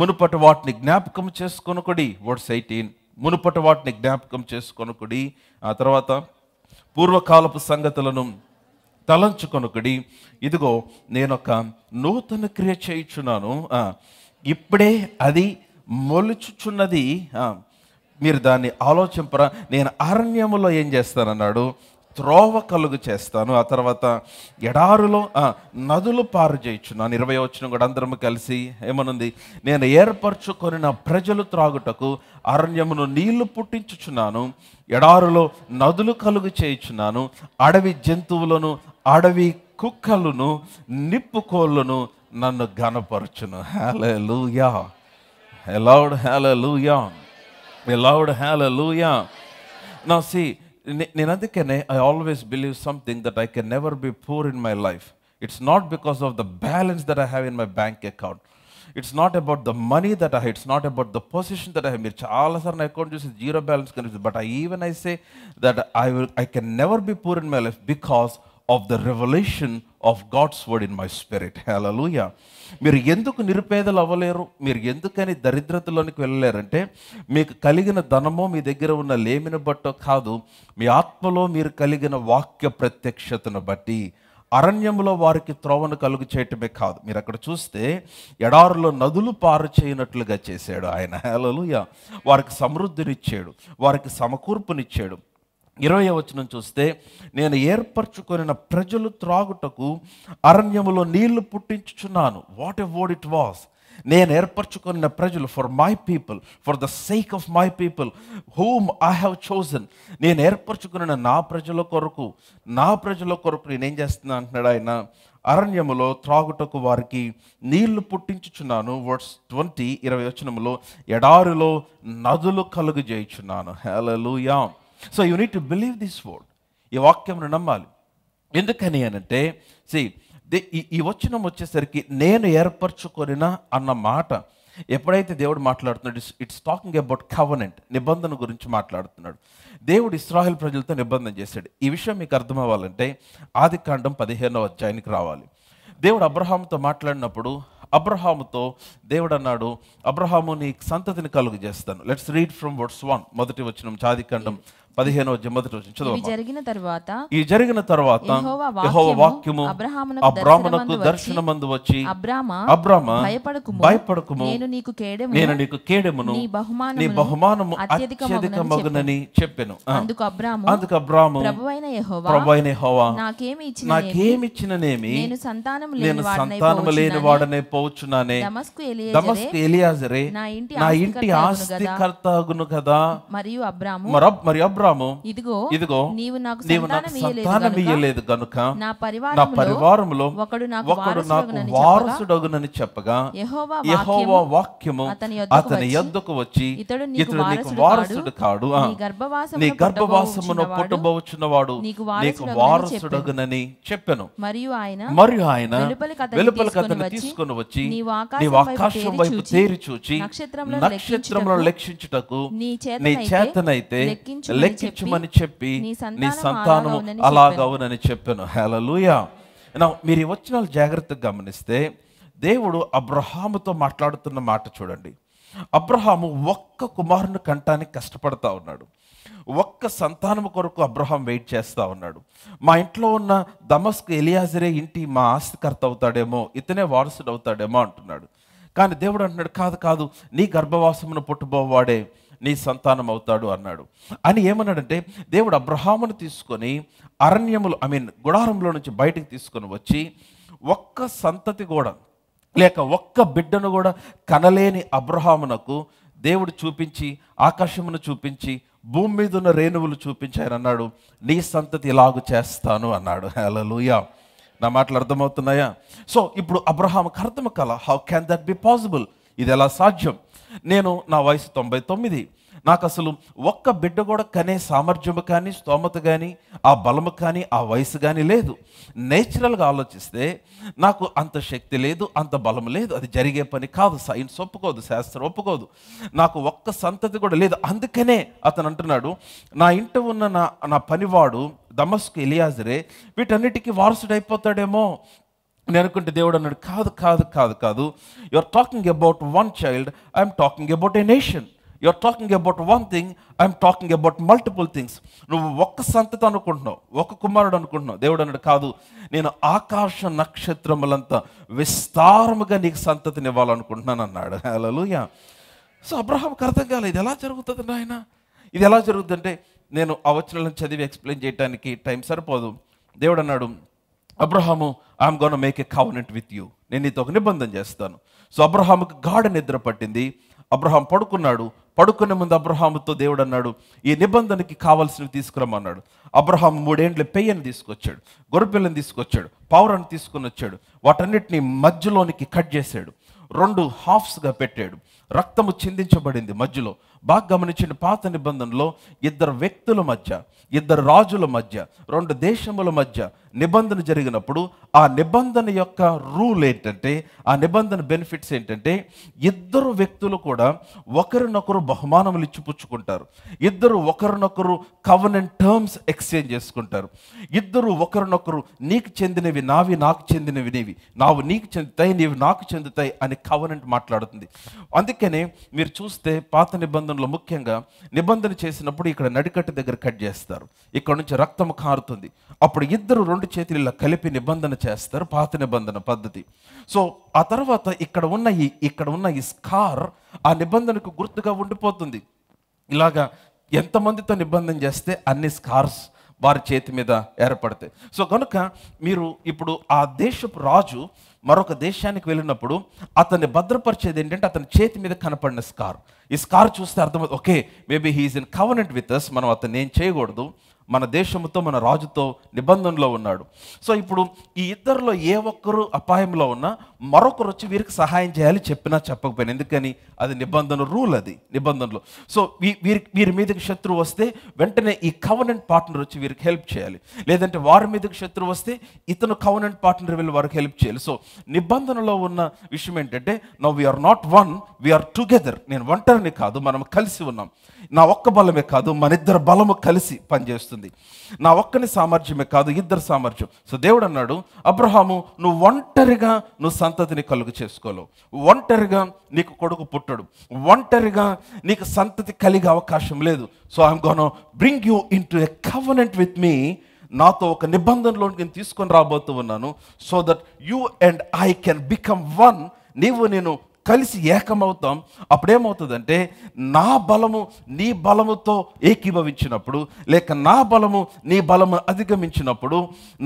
మునుపటి వాటిని జ్ఞాపకం చేసుకొనకుడి వర్డ్స్ ఎయిటీన్ మునుపటి వాటిని జ్ఞాపకం చేసుకొనకుడి ఆ తర్వాత పూర్వకాలపు సంగతులను తలంచుకొనుకుడి ఇదిగో నేను ఒక నూతన క్రియ చేయుచున్నాను ఇప్పుడే అది మొలుచుచున్నది మీరు దాన్ని ఆలోచింపరా నేను అరణ్యములో ఏం చేస్తానన్నాడు త్రోవ కలుగు చేస్తాను ఆ తర్వాత ఎడారులో నదులు పారు నా ఇరవై వచ్చిన కూడా అందరం కలిసి ఏమనుంది నేను ఏర్పరచుకొని నా ప్రజలు త్రాగుటకు అరణ్యమును నీళ్లు పుట్టించుచున్నాను ఎడారులో నదులు కలుగు చేయించున్నాను అడవి జంతువులను అడవి కుక్కలను కోళ్ళను నన్ను గనపరచును హ్యాలే లూయా హెలౌడ్ హ్యాలూయా హెలౌడ్ హ్యాలూయా నా సి నేను అందుకనే I always believe something that I can never be poor in my life it's not because of the balance that I have in my bank account it's not about the money that I it's not about the position that I మీరు చాలాసార్లు నా అకౌంట్ చూసి zero balance కనిపిస్తుంది but I even I say that I will I can never be poor in my life because of the revolution of God's word in my spirit hallelujah మీరు ఎందుకు నిరుపేదలు అవ్వలేరు మీరు ఎందుకని దరిద్రతలోనికి వెళ్ళలేరంటే మీకు కలిగిన ధనమో మీ దగ్గర ఉన్న లేమిన బట్టో కాదు మీ ఆత్మలో మీరు కలిగిన వాక్య ప్రత్యక్షతను బట్టి అరణ్యంలో వారికి త్రోవను కలుగు చేయటమే కాదు మీరు అక్కడ చూస్తే ఎడారులో నదులు పారు చేయనట్లుగా చేశాడు ఆయన హేలలుయ వారికి సమృద్ధినిచ్చాడు వారికి సమకూర్పునిచ్చాడు ఇరవై వచనం చూస్తే నేను ఏర్పరచుకొనిన ప్రజలు త్రాగుటకు అరణ్యములో నీళ్లు పుట్టించుచున్నాను what a word it was నేను ఏర్పరచుకున్న ప్రజలు for my people for the sake of my people whom I have chosen నేను ఏర్పరచుకున్న నా ప్రజల కొరకు నా ప్రజల కొరకు నేనేం చేస్తున్నా అంటున్నాడు ఆయన అరణ్యములో త్రాగుటకు వారికి నీళ్లు పుట్టించుచున్నాను వర్డ్స్ ట్వంటీ ఇరవై వచనములో ఎడారిలో నదులు కలుగు చేయుచున్నాను hello so you need to believe this word ఈ వాక్యంను నమ్మాలి ఎందుకని అనంటే సి ఈ వచనం వచ్చేసరికి నేను ఏర్పరచుకొనిన అన్న మాట ఎప్పుడైతే దేవుడు మాట్లాడుతున్నాడు ఇట్స్ టాకింగ్ అబౌట్ కవనెంట్ నిబంధన గురించి మాట్లాడుతున్నాడు దేవుడు ఇస్రాహిల్ ప్రజలతో నిబంధన చేశాడు ఈ విషయం మీకు అర్థం అవ్వాలంటే ఆది కాండం పదిహేనవ అధ్యాయానికి రావాలి దేవుడు అబ్రహాముతో మాట్లాడినప్పుడు అబ్రహాముతో దేవుడు అన్నాడు అబ్రహాము నీ సంతతిని కలుగు చేస్తాను let's read from words one మొదటి వచ్చిన చాదికాండం పదిహేనవ మొదటి వచ్చిన జరిగిన తర్వాత ఈ జరిగిన తర్వాత యెహోవా వాక్యము అబ్రాహ్మణకు దర్శనమందు వచ్చి అబ్రామ అబ్రామ భయపడకుము నేను నీకు కేడెము నేను కేడెమును నీ బహుమానము అత్యధిక బహుమానము అత్యధికమగునని అందుకు అబ్రాము అందుకు అబ్రాము ప్రభువైన యెహోవా నాకేమి ఇచ్చిన నాకేమి నేను సంతానము లేని సంతానము లేని వాడనే పోవచ్చునానే దమస్కు ఎలియాజరే దమస్కు ఎలియాజరే నా ఇంటి ఆస్తికర్త అగును కదా మరియు అబ్రాము మరి అబ్రాము అబ్రాము ఇదిగో ఇదిగో నీవు నాకు సంతానం ఇయ్యలేదు గనుక నా పరివారంలో ఒకడు నాకు ఒకడు నాకు వారసుడగునని చెప్పగా యహోవా వాక్యము అతని యొద్దకు వచ్చి ఇతడు నీకు వారసుడు కాడు నీ గర్భవాసమును పుట్టబోచున్నవాడు నీకు వారసుడగునని చెప్పాను మరియు ఆయన మరియు ఆయన వెలుపల కథను తీసుకుని వచ్చి నీ ఆకాశం వైపు తేరి చూచి నక్షత్రంలో లెక్కించుటకు నీ చేతనైతే లెక్కించమని చెప్పి నీ సంతానం అలాగవునని చెప్పాను నా మీరు వచ్చిన జాగ్రత్తగా గమనిస్తే దేవుడు అబ్రహాముతో మాట్లాడుతున్న మాట చూడండి అబ్రహాము ఒక్క కుమారుని కంటానికి కష్టపడతా ఉన్నాడు ఒక్క సంతానం కొరకు అబ్రహాం వెయిట్ చేస్తూ ఉన్నాడు మా ఇంట్లో ఉన్న దమస్క్ ఎలియాజరే ఇంటి మా ఆస్తికర్త అవుతాడేమో ఇతనే వారసుడు అవుతాడేమో అంటున్నాడు కానీ దేవుడు అంటున్నాడు కాదు కాదు నీ గర్భవాసమును పుట్టుబోవాడే నీ సంతానం అవుతాడు అన్నాడు అని ఏమన్నాడంటే దేవుడు అబ్రహామును తీసుకొని అరణ్యములు ఐ మీన్ గుడారంలో నుంచి బయటకు తీసుకొని వచ్చి ఒక్క సంతతి కూడా లేక ఒక్క బిడ్డను కూడా కనలేని అబ్రహామునకు దేవుడు చూపించి ఆకాశమును చూపించి భూమి మీద ఉన్న రేణువులు చూపించాయనన్నాడు అన్నాడు నీ సంతతి ఇలాగు చేస్తాను అన్నాడు హలలుయా నా మాటలు అర్థమవుతున్నాయా సో ఇప్పుడు అబ్రహాంకి అర్థం కల how can that be possible ఇది ఎలా సాధ్యం నేను నా వయసు తొంభై తొమ్మిది నాకు అసలు ఒక్క బిడ్డ కూడా కనే సామర్థ్యము కానీ స్తోమత కానీ ఆ బలము కానీ ఆ వయసు కానీ లేదు నేచురల్గా ఆలోచిస్తే నాకు అంత శక్తి లేదు అంత బలం లేదు అది జరిగే పని కాదు సైన్స్ ఒప్పుకోదు శాస్త్రం ఒప్పుకోదు నాకు ఒక్క సంతతి కూడా లేదు అందుకనే అతను అంటున్నాడు నా ఇంట ఉన్న నా నా పనివాడు దమస్కు ఇలియాజరే వీటన్నిటికీ వారసుడైపోతాడేమో నేను అనుకుంటే దేవుడు అన్నాడు కాదు కాదు కాదు కాదు you are talking about one child I'm talking about a nation you are talking about one thing I'm talking about multiple things నువ్వు ఒక్క సంతతి అనుకుంటున్నావు ఒక్క కుమారుడు అనుకుంటున్నావు దేవుడు అన్నాడు కాదు నేను ఆకాశ నక్షత్రములంతా విస్తారముగా నీకు సంతతిని ఇవ్వాలనుకుంటున్నాను అన్నాడు అలలుయా సో అబ్రహాంకి అర్థం కాలేదు ఎలా జరుగుతుంది ఆయన ఇది ఎలా జరుగుతుందంటే నేను ఆ వచనాలను చదివి ఎక్స్ప్లెయిన్ చేయడానికి టైం సరిపోదు దేవుడు అన్నాడు Abraham I'm gonna make a covenant with you నేను నీతో ఒక నిబంధన చేస్తాను సో అబ్రహాముకు గాఢ నిద్ర పట్టింది అబ్రహాం పడుకున్నాడు పడుకునే ముందు అబ్రహాముతో దేవుడు అన్నాడు ఈ నిబంధనకి కావాల్సినవి తీసుకురమ్మన్నాడు అబ్రహాం మూడేండ్ల పెయ్యను తీసుకొచ్చాడు గొర్రెపిల్లని తీసుకొచ్చాడు పావురాన్ని తీసుకుని వచ్చాడు వాటన్నిటిని మధ్యలోనికి కట్ చేశాడు రెండు హాఫ్స్గా పెట్టాడు రక్తము చిందించబడింది మధ్యలో బాగా గమనించిన పాత నిబంధనలో ఇద్దరు వ్యక్తుల మధ్య ఇద్దరు రాజుల మధ్య రెండు దేశముల మధ్య నిబంధన జరిగినప్పుడు ఆ నిబంధన యొక్క రూల్ ఏంటంటే ఆ నిబంధన బెనిఫిట్స్ ఏంటంటే ఇద్దరు వ్యక్తులు కూడా ఒకరినొకరు బహుమానములు ఇచ్చిపుచ్చుకుంటారు ఇద్దరు ఒకరినొకరు కవర్నెంట్ టర్మ్స్ ఎక్స్చేంజ్ చేసుకుంటారు ఇద్దరు ఒకరినొకరు నీకు చెందినవి నావి నాకు చెందినవి నీవి నావు నీకు చెందుతాయి నీవి నాకు చెందుతాయి అని కవర్నెంట్ మాట్లాడుతుంది అందుకనే మీరు చూస్తే పాత నిబంధన నిబంధనలో ముఖ్యంగా నిబంధన చేసినప్పుడు ఇక్కడ నడికట్టు దగ్గర కట్ చేస్తారు ఇక్కడ నుంచి రక్తం కారుతుంది అప్పుడు ఇద్దరు రెండు చేతులు ఇలా కలిపి నిబంధన చేస్తారు పాత నిబంధన పద్ధతి సో ఆ తర్వాత ఇక్కడ ఉన్న ఈ ఇక్కడ ఉన్న ఈ స్కార్ ఆ నిబంధనకు గుర్తుగా ఉండిపోతుంది ఇలాగా ఎంతమందితో నిబంధన చేస్తే అన్ని స్కార్స్ వారి చేతి మీద ఏర్పడతాయి సో కనుక మీరు ఇప్పుడు ఆ దేశపు రాజు మరొక దేశానికి వెళ్ళినప్పుడు అతన్ని భద్రపరిచేది ఏంటంటే అతని చేతి మీద కనపడిన స్కార్ ఈ స్కార్ చూస్తే అర్థమవుతుంది okay maybe he's in covenant with us మనం అతన్ని ఏం చేయకూడదు మన దేశంతో మన రాజుతో నిబంధనలో ఉన్నాడు సో ఇప్పుడు ఈ ఇద్దరిలో ఏ ఒక్కరు అపాయంలో ఉన్నా మరొకరు వచ్చి వీరికి సహాయం చేయాలి చెప్పినా చెప్పకపోయినా ఎందుకని అది నిబంధన రూల్ అది నిబంధనలు సో వీరి వీరి మీదకి శత్రువు వస్తే వెంటనే ఈ కవనెంట్ పార్ట్నర్ వచ్చి వీరికి హెల్ప్ చేయాలి లేదంటే వారి మీదకి శత్రువు వస్తే ఇతను కవనెంట్ పార్ట్నర్ వెళ్ళి వారికి హెల్ప్ చేయాలి సో నిబంధనలో ఉన్న విషయం ఏంటంటే నా we're not one we're together నేను ఒంటరిని కాదు మనం కలిసి ఉన్నాం నా ఒక్క బలమే కాదు మన ఇద్దరు బలము కలిసి పనిచేస్తుంది నా ఒక్కని సామర్థ్యమే కాదు ఇద్దరు సామర్థ్యం సో దేవుడు అన్నాడు అబ్రహాము నువ్వు ఒంటరిగా నువ్వు సంతతిని కలుగు చేసుకోలేవు ఒంటరిగా నీకు కొడుకు పుట్టడు ఒంటరిగా నీకు సంతతి కలిగే అవకాశం లేదు so I'm gonna bring you into a covenant with me నాతో ఒక నిబంధనలో నేను తీసుకొని రాబోతూ ఉన్నాను so that you and I can become one నీవు నేను కలిసి ఏకమవుతాం అప్పుడేమవుతుందంటే నా బలము నీ బలముతో ఏకీభవించినప్పుడు లేక నా బలము నీ బలము అధిగమించినప్పుడు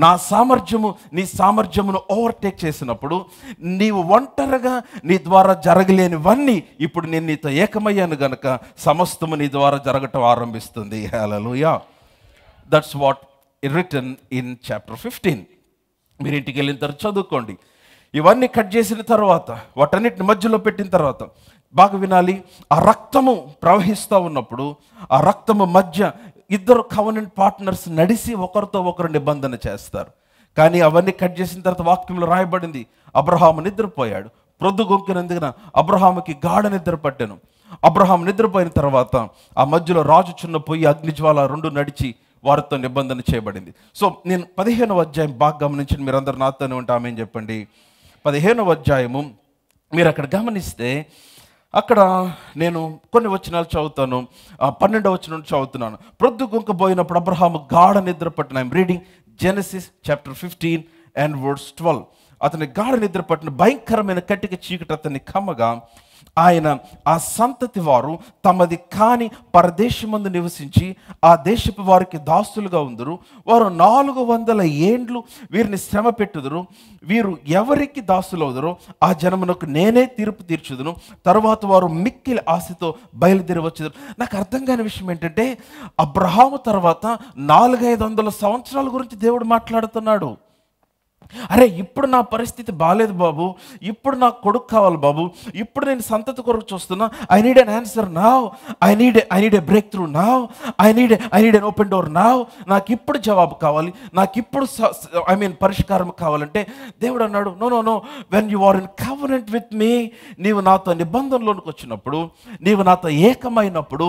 నా సామర్థ్యము నీ సామర్థ్యమును ఓవర్టేక్ చేసినప్పుడు నీవు ఒంటరిగా నీ ద్వారా జరగలేనివన్నీ ఇప్పుడు నేను నీతో ఏకమయ్యాను గనక సమస్తము నీ ద్వారా జరగటం ఆరంభిస్తుంది hallelujah that's what return in chapter fifteen మీరు ఇంటికి వెళ్ళిన తర్వాత చదువుకోండి ఇవన్నీ కట్ చేసిన తర్వాత వాటన్నిటిని మధ్యలో పెట్టిన తర్వాత బాగా వినాలి ఆ రక్తము ప్రవహిస్తూ ఉన్నప్పుడు ఆ రక్తము మధ్య ఇద్దరు కవనెంట్ పార్ట్నర్స్ నడిసి ఒకరితో ఒకరు నిబంధన చేస్తారు కానీ అవన్నీ కట్ చేసిన తర్వాత వాక్యంలో రాయబడింది అబ్రహాము నిద్రపోయాడు ప్రొద్దు గొంకినందుకన అబ్రహాముకి గాఢ నిద్ర పట్టాను అబ్రహాం నిద్రపోయిన తర్వాత ఆ మధ్యలో రాజు చిన్న పొయ్యి అగ్నిజ్వాల రెండు నడిచి వారితో నిబంధన చేయబడింది సో నేను పదిహేనవ అధ్యాయం బాగా గమనించిన మీరందరూ నాతోనే ఉంటే ఆమె చెప్పండి పదిహేనవ అధ్యాయము మీరు అక్కడ గమనిస్తే అక్కడ నేను కొన్ని వచనాలు చదువుతాను పన్నెండవ వచనం చదువుతున్నాను ప్రొద్దు గుంకబోయినప్పుడు అబ్రహాము గాఢ నిద్ర పట్టిన I'm reading Genesis chapter fifteen and words twelve అతని గాఢ నిద్ర పట్టిన భయంకరమైన కట్టిక చీకటి అతన్ని కమ్మగా ఆయన ఆ సంతతి వారు తమది కాని పరదేశమందు నివసించి ఆ దేశపు వారికి దాస్తులుగా ఉందరు వారు నాలుగు వందల ఏండ్లు వీరిని శ్రమ పెట్టుదురు వీరు ఎవరికి దాస్తులవుదరో ఆ జనమునకు నేనే తీర్పు తీర్చుదును తర్వాత వారు మిక్కిలి ఆశతో బయలుదేరి నాకు అర్థం కాని విషయం ఏంటంటే అబ్రహాము తర్వాత నాలుగైదు వందల సంవత్సరాల గురించి దేవుడు మాట్లాడుతున్నాడు అరే ఇప్పుడు నా పరిస్థితి బాగాలేదు బాబు ఇప్పుడు నాకు కొడుకు కావాలి బాబు ఇప్పుడు నేను సంతతి కొరకు చూస్తున్నా I need an answer now I need I need a breakthrough now I need I need an open door now నాకు ఇప్పుడు జవాబు కావాలి నాకు ఇప్పుడు ఐ మీన్ పరిష్కారం కావాలంటే దేవుడు అన్నాడు no no no when you are in covenant with me నీవు నాతో నిబంధనలోనికి వచ్చినప్పుడు నీవు నాతో ఏకమైనప్పుడు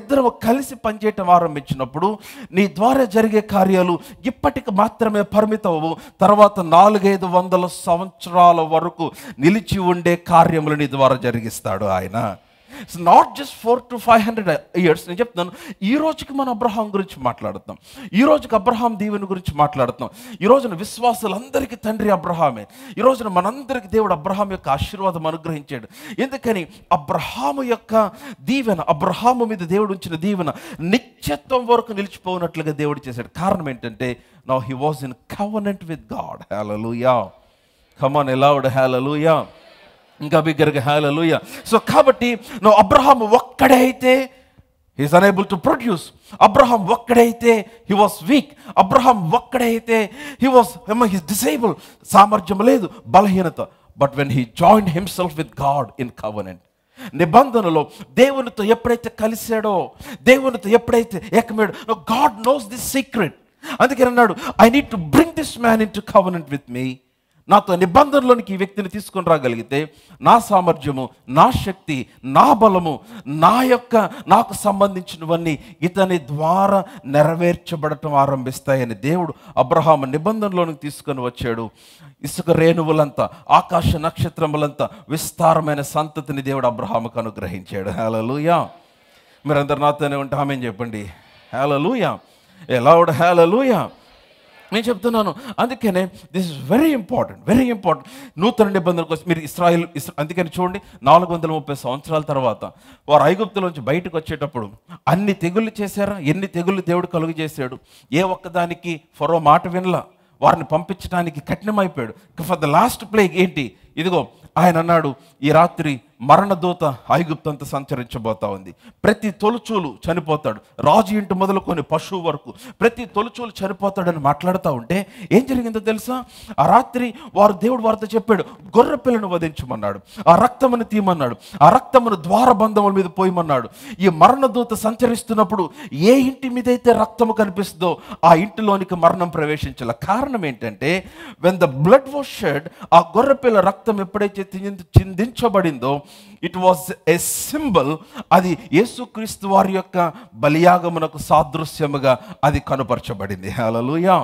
ఇద్దరం కలిసి పనిచేయటం ఆరంభించినప్పుడు నీ ద్వారా జరిగే కార్యాలు ఇప్పటికి మాత్రమే పరిమితం తర్వాత తర్వాత నాలుగైదు వందల సంవత్సరాల వరకు నిలిచి ఉండే కార్యములను ద్వారా జరిగిస్తాడు ఆయన it's not just four to five hundred years నేను చెప్తున్నాను ఈ రోజుకి మనం అబ్రహాం గురించి మాట్లాడుతాం ఈ రోజుకి అబ్రహాం దీవెని గురించి మాట్లాడుతాం ఈ రోజున విశ్వాసులందరికీ తండ్రి అబ్రహామే ఈ రోజున మనందరికీ దేవుడు అబ్రహాం యొక్క ఆశీర్వాదం అనుగ్రహించాడు ఎందుకని అబ్రహాము యొక్క దీవెన అబ్రహాము మీద దేవుడు ఉంచిన దీవెన నిత్యత్వం వరకు నిలిచిపోనట్లుగా దేవుడు చేశాడు కారణం ఏంటంటే నా he was in covenant with God hallelujah come on ఎలా హ్యాలూయా ఇంకా బిగ్గరగా హాలలుయ సో కాబట్టి నువ్వు అబ్రహాం ఒక్కడైతే he's unable to produce Abraham ఒక్కడైతే హీ వాస్ వీక్ అబ్రహాం ఒక్కడైతే హీ వాస్ హీస్ డిసేబుల్ సామర్థ్యం లేదు బలహీనత but when he join himself with God in covenant నిబంధనలో దేవునితో ఎప్పుడైతే కలిశాడో దేవునితో ఎప్పుడైతే ఏకమేడు గాడ్ నోస్ దిస్ సీక్రెట్ అందుకే అన్నాడు I need to bring this man in to covenant with me నాతో నిబంధనలోనికి ఈ వ్యక్తిని తీసుకొని రాగలిగితే నా సామర్థ్యము నా శక్తి నా బలము నా యొక్క నాకు సంబంధించినవన్నీ ఇతని ద్వారా నెరవేర్చబడటం ఆరంభిస్తాయని దేవుడు అబ్రహాం నిబంధనలోనికి తీసుకొని వచ్చాడు ఇసుక రేణువులంతా ఆకాశ నక్షత్రములంతా విస్తారమైన సంతతిని దేవుడు అబ్రహాముకు అనుగ్రహించాడు హలలుయా మీరందరు నాతోనే ఉంటే హామీ చెప్పండి హేలలుయా ఎలావుడు హేలలుయా నేను చెప్తున్నాను అందుకనే this is very important very important నూతన నిబంధనల కోసం మీరు ఇస్రాయిల్ అందుకని చూడండి నాలుగు వందల ముప్పై సంవత్సరాల తర్వాత వారు ఐగుప్తుల నుంచి బయటకు వచ్చేటప్పుడు అన్ని తెగుళ్ళు చేశారా ఎన్ని తెగుళ్ళు దేవుడు కలుగు చేశాడు ఏ ఒక్కదానికి ఫరో మాట వినలా వారిని పంపించడానికి కఠినమైపోయాడు ఫర్ ద లాస్ట్ ప్లేగ్ ఏంటి ఇదిగో ఆయన అన్నాడు ఈ రాత్రి మరణదూత ఐగుప్తంత సంచరించబోతా ఉంది ప్రతి తొలుచూలు చనిపోతాడు రాజు ఇంటి మొదలుకొని పశువు వరకు ప్రతి తొలుచూలు చనిపోతాడని మాట్లాడుతూ ఉంటే ఏం జరిగిందో తెలుసా ఆ రాత్రి వారు దేవుడు వారితో చెప్పాడు గొర్రె పిల్లను వధించమన్నాడు ఆ రక్తమును తీయమన్నాడు ఆ రక్తమును ద్వారబంధముల మీద పోయమన్నాడు ఈ మరణదూత సంచరిస్తున్నప్పుడు ఏ ఇంటి మీదైతే రక్తము కనిపిస్తుందో ఆ ఇంటిలోనికి మరణం ప్రవేశించాల కారణం ఏంటంటే when the blood was shed ఆ గొర్రె పిల్ల రక్తం ఎప్పుడైతే చిందించబడిందో ఇట్ వాజ్ ఎ సింబల్ అది యేసుక్రీస్తు వారి యొక్క బలియాగమునకు సాదృశ్యముగా అది కనుపరచబడింది హలలుయా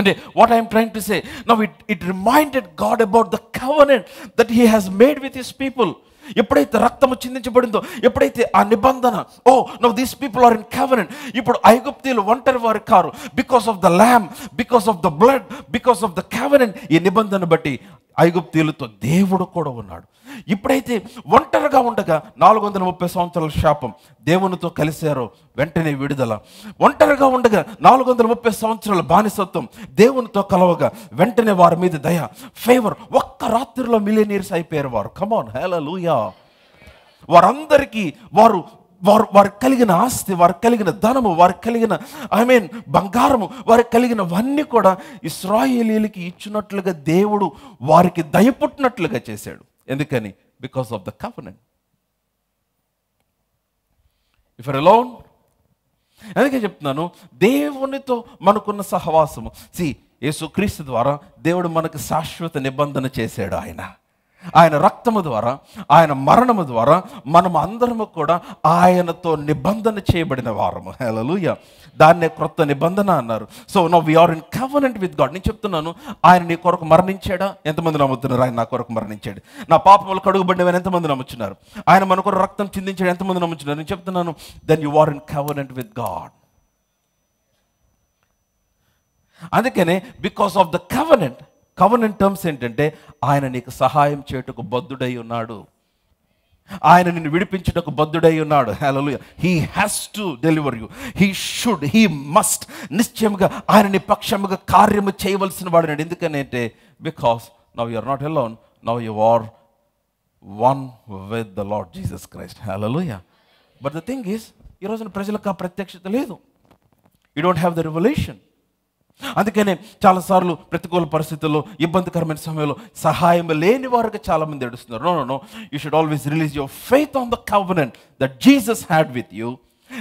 అంటే what I'm trying to say now it it reminded God about the covenant that he has made with his people ఎప్పుడైతే రక్తము చిందించబడిందో ఎప్పుడైతే ఆ నిబంధన oh now these people are in covenant ఇప్పుడు ఐగుప్తీలు ఒంటరి వారి కారు because of the lamb because of the blood because of the covenant ఈ నిబంధన బట్టి ఐగుప్తీలతో దేవుడు కూడా ఉన్నాడు ఇప్పుడైతే ఒంటరిగా ఉండగా నాలుగు వందల ముప్పై సంవత్సరాల శాపం దేవునితో కలిశారో వెంటనే విడుదల ఒంటరిగా ఉండగా నాలుగు వందల ముప్పై సంవత్సరాల బానిసత్వం దేవునితో కలవగా వెంటనే వారి మీద దయ ఫేవర్ ఒక్క రాత్రిలో మిలేనియర్స్ అయిపోయారు వారు కమాన్ హేల లూయా వారందరికీ వారు వారు వారికి కలిగిన ఆస్తి వారికి కలిగిన ధనము వారికి కలిగిన ఐ మీన్ బంగారము వారికి కలిగినవన్నీ కూడా ఇస్రాయేలీలకి ఇచ్చినట్లుగా దేవుడు వారికి దయపుట్టినట్లుగా చేశాడు ఎందుకని because of the covenant if lone అందుకే చెప్తున్నాను దేవునితో మనకున్న సహవాసము సి యేసుక్రీస్తు ద్వారా దేవుడు మనకు శాశ్వత నిబంధన చేశాడు ఆయన ఆయన రక్తము ద్వారా ఆయన మరణము ద్వారా మనం అందరము కూడా ఆయనతో నిబంధన చేయబడిన వారము హలలుయ దాన్నే క్రొత్త నిబంధన అన్నారు so no we are in covenant with God నేను చెప్తున్నాను ఆయన నీ కొరకు మరణించాడా ఎంతమంది నమ్ముతున్నారు ఆయన నా కొరకు మరణించాడు నా పాపములు కడుగుబడినవని ఎంతమంది నమ్ముతున్నారు ఆయన మన కొరకు రక్తం చిందించాడు ఎంతమంది నమ్ముతున్నారు నేను చెప్తున్నాను then you are in covenant with God అందుకనే because of the covenant covenant terms ఏంటంటే ఆయన నీకు సహాయం చేయుటకు బద్ధుడై ఉన్నాడు ఆయన నిన్ను విడిపించుటకు బద్ధుడై ఉన్నాడు hello he has to deliver you he should he must నిశ్చయముగా ఆయన నీ పక్షముగా కార్యము చేయవలసిన వాడినాడు అంటే because now you are not alone now you are one with the Lord Jesus Christ hello but the thing is ఈరోజు ప్రజలకు ఆ ప్రత్యక్షత లేదు you don't have the revolution అందుకనే చాలాసార్లు ప్రతికూల పరిస్థితుల్లో ఇబ్బందికరమైన సమయంలో సహాయం లేని వారికి చాలామంది ఏడుస్తున్నారు no no no you should always release your faith on the covenant that Jesus had with you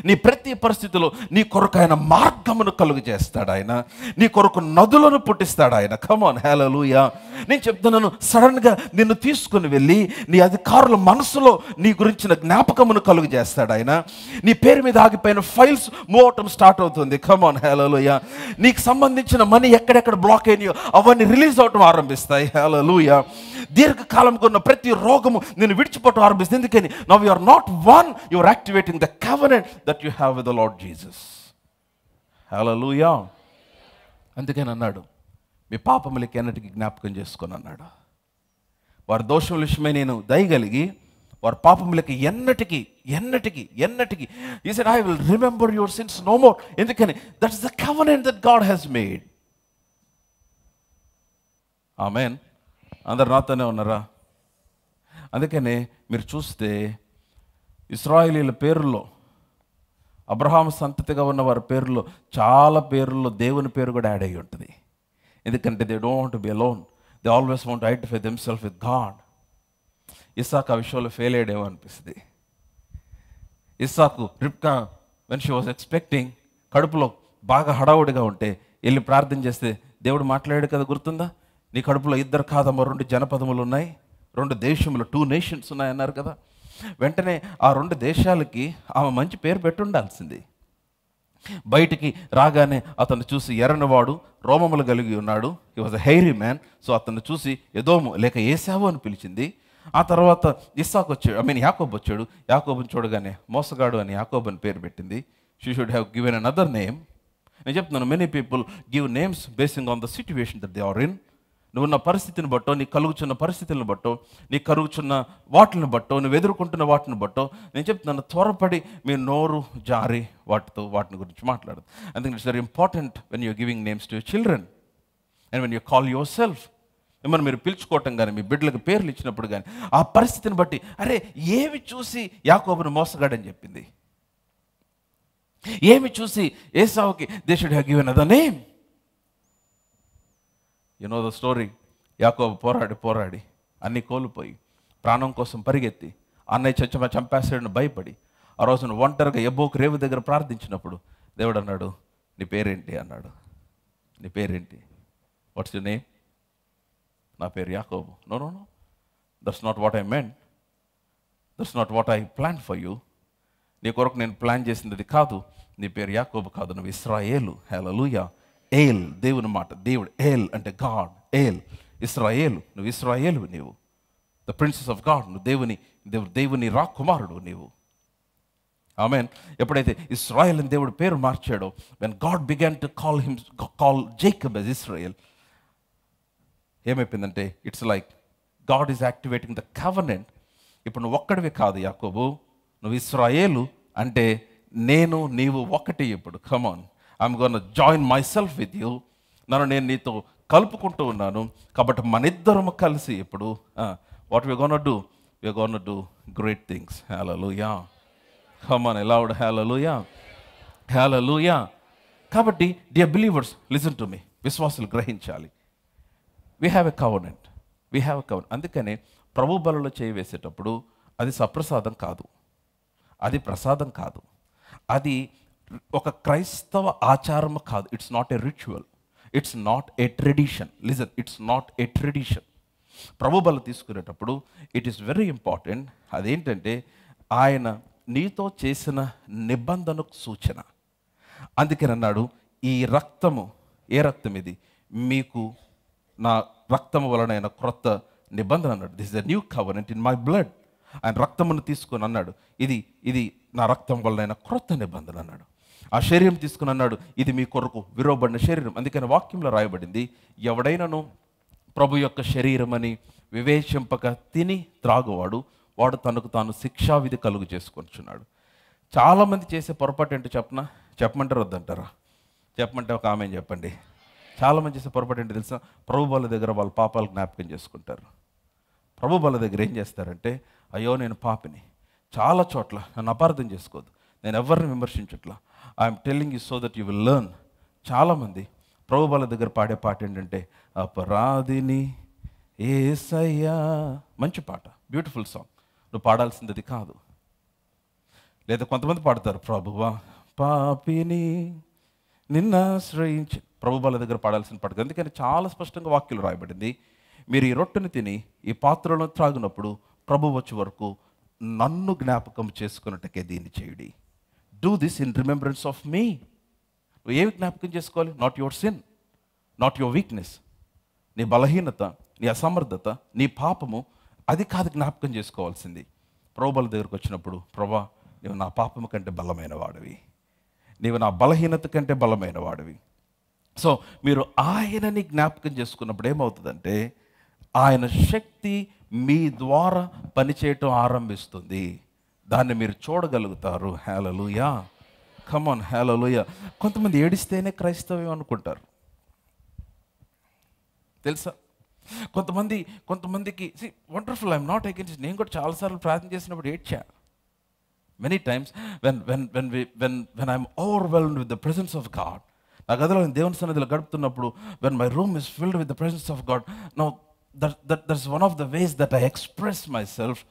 నీ ప్రతి పరిస్థితిలో నీ కొరకు ఆయన మార్గమును కలుగు చేస్తాడు ఆయన నీ కొరకు నదులను పుట్టిస్తాడు ఆయన కమాన్ హేలలుయా నేను చెప్తున్నాను సడన్గా నిన్ను తీసుకుని వెళ్ళి నీ అధికారుల మనసులో నీ గురించిన జ్ఞాపకమును కలుగు చేస్తాడు ఆయన నీ పేరు మీద ఆగిపోయిన ఫైల్స్ మూవ్ అవటం స్టార్ట్ అవుతుంది కమాన్ హేలలుయా నీకు సంబంధించిన మనీ ఎక్కడెక్కడ బ్లాక్ అయినాయో అవన్నీ రిలీజ్ అవటం ఆరంభిస్తాయి హేలలుయా దీర్ఘకాలం కొన్న ప్రతి రోగము నేను విడిచిపోవటం ఆరంభిస్తుంది ఎందుకని now you are not one you are activating the covenant that you have with the Lord Jesus hallelujah అందుకని అన్నాడు మీ పాపములకి ఎన్నటికి జ్ఞాపకం చేసుకొని అన్నాడు వారి దోషముల విషయమై నేను దయగలిగి వారి పాపములకి ఎన్నటికి ఎన్నటికి ఎన్నటికి he said I will remember your sins no more ఎందుకని that is the covenant that God has made amen అందరు నాతోనే ఉన్నారా అందుకనే మీరు చూస్తే ఇస్రాయలీల పేరులో అబ్రహాం సంతతిగా ఉన్న వారి పేర్లు చాలా పేర్లలో దేవుని పేరు కూడా యాడ్ అయ్యి ఉంటుంది ఎందుకంటే they don't be alone they always want it for them self with God Isaac ఆ విషయంలో ఫెయిల్ అయ్యేమో అనిపిస్తుంది Isaac Rebekah when she was expecting కడుపులో బాగా హడావుడిగా ఉంటే వెళ్ళి ప్రార్థన చేస్తే దేవుడు మాట్లాడాడు కదా గుర్తుందా నీ కడుపులో ఇద్దరు కాదమ్మ రెండు జనపదములు ఉన్నాయి రెండు దేశములు టూ నేషన్స్ ఉన్నాయన్నారు కదా వెంటనే ఆ రెండు దేశాలకి ఆమె మంచి పేరు పెట్టుండాల్సింది బయటికి రాగానే అతను చూసి ఎర్రనవాడు రోమములు కలిగి ఉన్నాడు he was a hairy man so అతను చూసి ఎదోము లేక ఏసావు అని పిలిచింది ఆ తర్వాత ఇస్సాకు వచ్చాడు ఐ మీన్ యాకోబ్ వచ్చాడు యాకోబుని చూడగానే మోసగాడు అని యాకోబ్ అని పేరు పెట్టింది she should have given another name నేను చెప్తున్నాను many people give names basing on the situation that they are in నువ్వు ఉన్న పరిస్థితిని బట్టో నీ కలుగుచున్న పరిస్థితులను బట్టో నీ కరుగుచున్న వాటిని బట్టో నువ్వు ఎదుర్కొంటున్న వాటిని బట్టో నేను చెప్తున్నాను త్వరపడి మీ నోరు జారి వాటితో వాటిని గురించి మాట్లాడదు అందుకని it's very important when you giving names to children and when you call yourself మిమ్మల్ని మీరు పిలుచుకోవటం కానీ మీ బిడ్డలకు పేర్లు ఇచ్చినప్పుడు కానీ ఆ పరిస్థితిని బట్టి అరే ఏమి చూసి యాకోబును మోసగాడని చెప్పింది ఏమి చూసి ఏసావుకి దేశుడు should have given name you know the story యాకోబు పోరాడి పోరాడి అన్నీ కోల్పోయి ప్రాణం కోసం పరిగెత్తి అన్నయ్య చచ్చమ్మ చంపేస్తాడని భయపడి ఆ రోజున ఒంటరిగా ఎబ్బోకు రేవు దగ్గర ప్రార్థించినప్పుడు దేవుడు అన్నాడు నీ పేరేంటి అన్నాడు నీ పేరేంటి వాట్స్ యు నేమ్ నా పేరు యాకోబు no no no that's not what I meant that's not what I plan for you నీ కొరకు నేను ప్లాన్ చేసినది కాదు నీ పేరు యాకోబు కాదు నువ్వు ఇస్రాయేలు హెలలుయా ఏల్ దేవుని మాట దేవుడు ఏల్ అంటే గాడ్ ఏల్ ఇస్రాయేలు నువ్వు ఇస్రాయేలు నీవు ద ప్రిన్సెస్ ఆఫ్ గాడ్ నువ్వు దేవుని దేవుడు దేవుని రా కుమారుడు నీవు మీన్ ఎప్పుడైతే ఇస్రాయల్ అని దేవుడు పేరు మార్చాడో when God began to call him call Jacob as Israel ఏమైపోయిందంటే it's like God is activating the covenant ఇప్పుడు నువ్వు ఒక్కడివి కాదు యాకోబు నువ్వు ఇస్రాయేలు అంటే నేను నీవు ఒకటి ఇప్పుడు come on I'm gonna join myself with you నన్ను నేను నీతో కలుపుకుంటూ ఉన్నాను కాబట్టి మన ఇద్దరం కలిసి ఇప్పుడు what we gonna do we gonna do great things hallelujah హమాన్ ఎలావుడ్ హేలలుయా హేలలుయా కాబట్టి dear believers listen to me విశ్వాసులు గ్రహించాలి we have a covenant we have a cover అందుకనే ప్రభు బలలో చేయి వేసేటప్పుడు అది సప్రసాదం కాదు అది ప్రసాదం కాదు అది ఒక క్రైస్తవ ఆచారం కాదు it's not a ritual it's not a tradition listen it's not a tradition ప్రభుబల తీసుకునేటప్పుడు ఇట్ ఈస్ వెరీ ఇంపార్టెంట్ అదేంటంటే ఆయన నీతో చేసిన నిబంధనకు సూచన అందుకని అన్నాడు ఈ రక్తము ఏ రక్తం ఇది మీకు నా రక్తము వలన క్రొత్త నిబంధన అన్నాడు this the new covenant in my blood ఆయన రక్తమును తీసుకొని అన్నాడు ఇది ఇది నా రక్తం వలన క్రొత్త నిబంధన అన్నాడు ఆ శరీరం తీసుకుని అన్నాడు ఇది మీ కొరకు విరవబడిన శరీరం అందుకని వాక్యంలో రాయబడింది ఎవడైనాను ప్రభు యొక్క శరీరం అని వివేచింపక తిని త్రాగువాడు వాడు తనకు తాను శిక్షావిధి కలుగు చేసుకొచ్చున్నాడు చాలామంది చేసే పొరపాటు ఏంటో చెప్పనా చెప్పమంటారు వద్దంటారా చెప్పమంటే ఒక ఆమె చెప్పండి చాలామంది చేసే పొరపాటు ఏంటో తెలుసా ప్రభు బల దగ్గర వాళ్ళ పాపాలు జ్ఞాపకం చేసుకుంటారు ప్రభు బల దగ్గర ఏం చేస్తారంటే అయ్యో నేను పాపిని చాలా చోట్ల నన్ను అపార్థం చేసుకోవద్దు నేను ఎవరిని విమర్శించట్లా I'm telling you so that you will learn చాలామంది ప్రభు దగ్గర పాడే పాట ఏంటంటే అపరాధిని ఏసయ్యా మంచి పాట బ్యూటిఫుల్ సాంగ్ నువ్వు పాడాల్సింది అది కాదు లేదా కొంతమంది పాడతారు ప్రభువా పాపిని నిన్నాశ్రయించి ప్రభు వాళ్ళ దగ్గర పాడాల్సిన పాట అందుకని చాలా స్పష్టంగా వాక్యలు రాయబడింది మీరు ఈ రొట్టెను తిని ఈ పాత్రలో త్రాగినప్పుడు ప్రభు వచ్చే వరకు నన్ను జ్ఞాపకం చేసుకున్నట్టుకే దీన్ని చేయడి do this in remembrance of me నువ్వు ఏవి జ్ఞాపకం చేసుకోవాలి not your sin not your weakness నీ బలహీనత నీ అసమర్థత నీ పాపము అది కాదు జ్ఞాపకం చేసుకోవాల్సింది ప్రోబల దగ్గరకు వచ్చినప్పుడు ప్రభా నీవు నా పాపము కంటే బలమైన వాడివి నీవు నా బలహీనత కంటే బలమైన వాడివి సో మీరు ఆయనని జ్ఞాపకం చేసుకున్నప్పుడు ఏమవుతుందంటే ఆయన శక్తి మీ ద్వారా పనిచేయటం ఆరంభిస్తుంది దాన్ని మీరు చూడగలుగుతారు హేలలుయా కమాన్ హేలలుయ కొంతమంది ఏడిస్తేనే క్రైస్తవ్యం అనుకుంటారు తెలుసా కొంతమంది కొంతమందికి సి వండర్ఫుల్ ఐఎమ్ నాట్ అగెన్స్ట్ నేను కూడా చాలాసార్లు ప్రార్థన చేసినప్పుడు ఏడ్చా many times when when when when when I'm overwhelmed with the presence of God నా గదిలో దేవుని సన్నిధిలో గడుపుతున్నప్పుడు when my room is filled with the presence of God no that that that's one of the ways that I express myself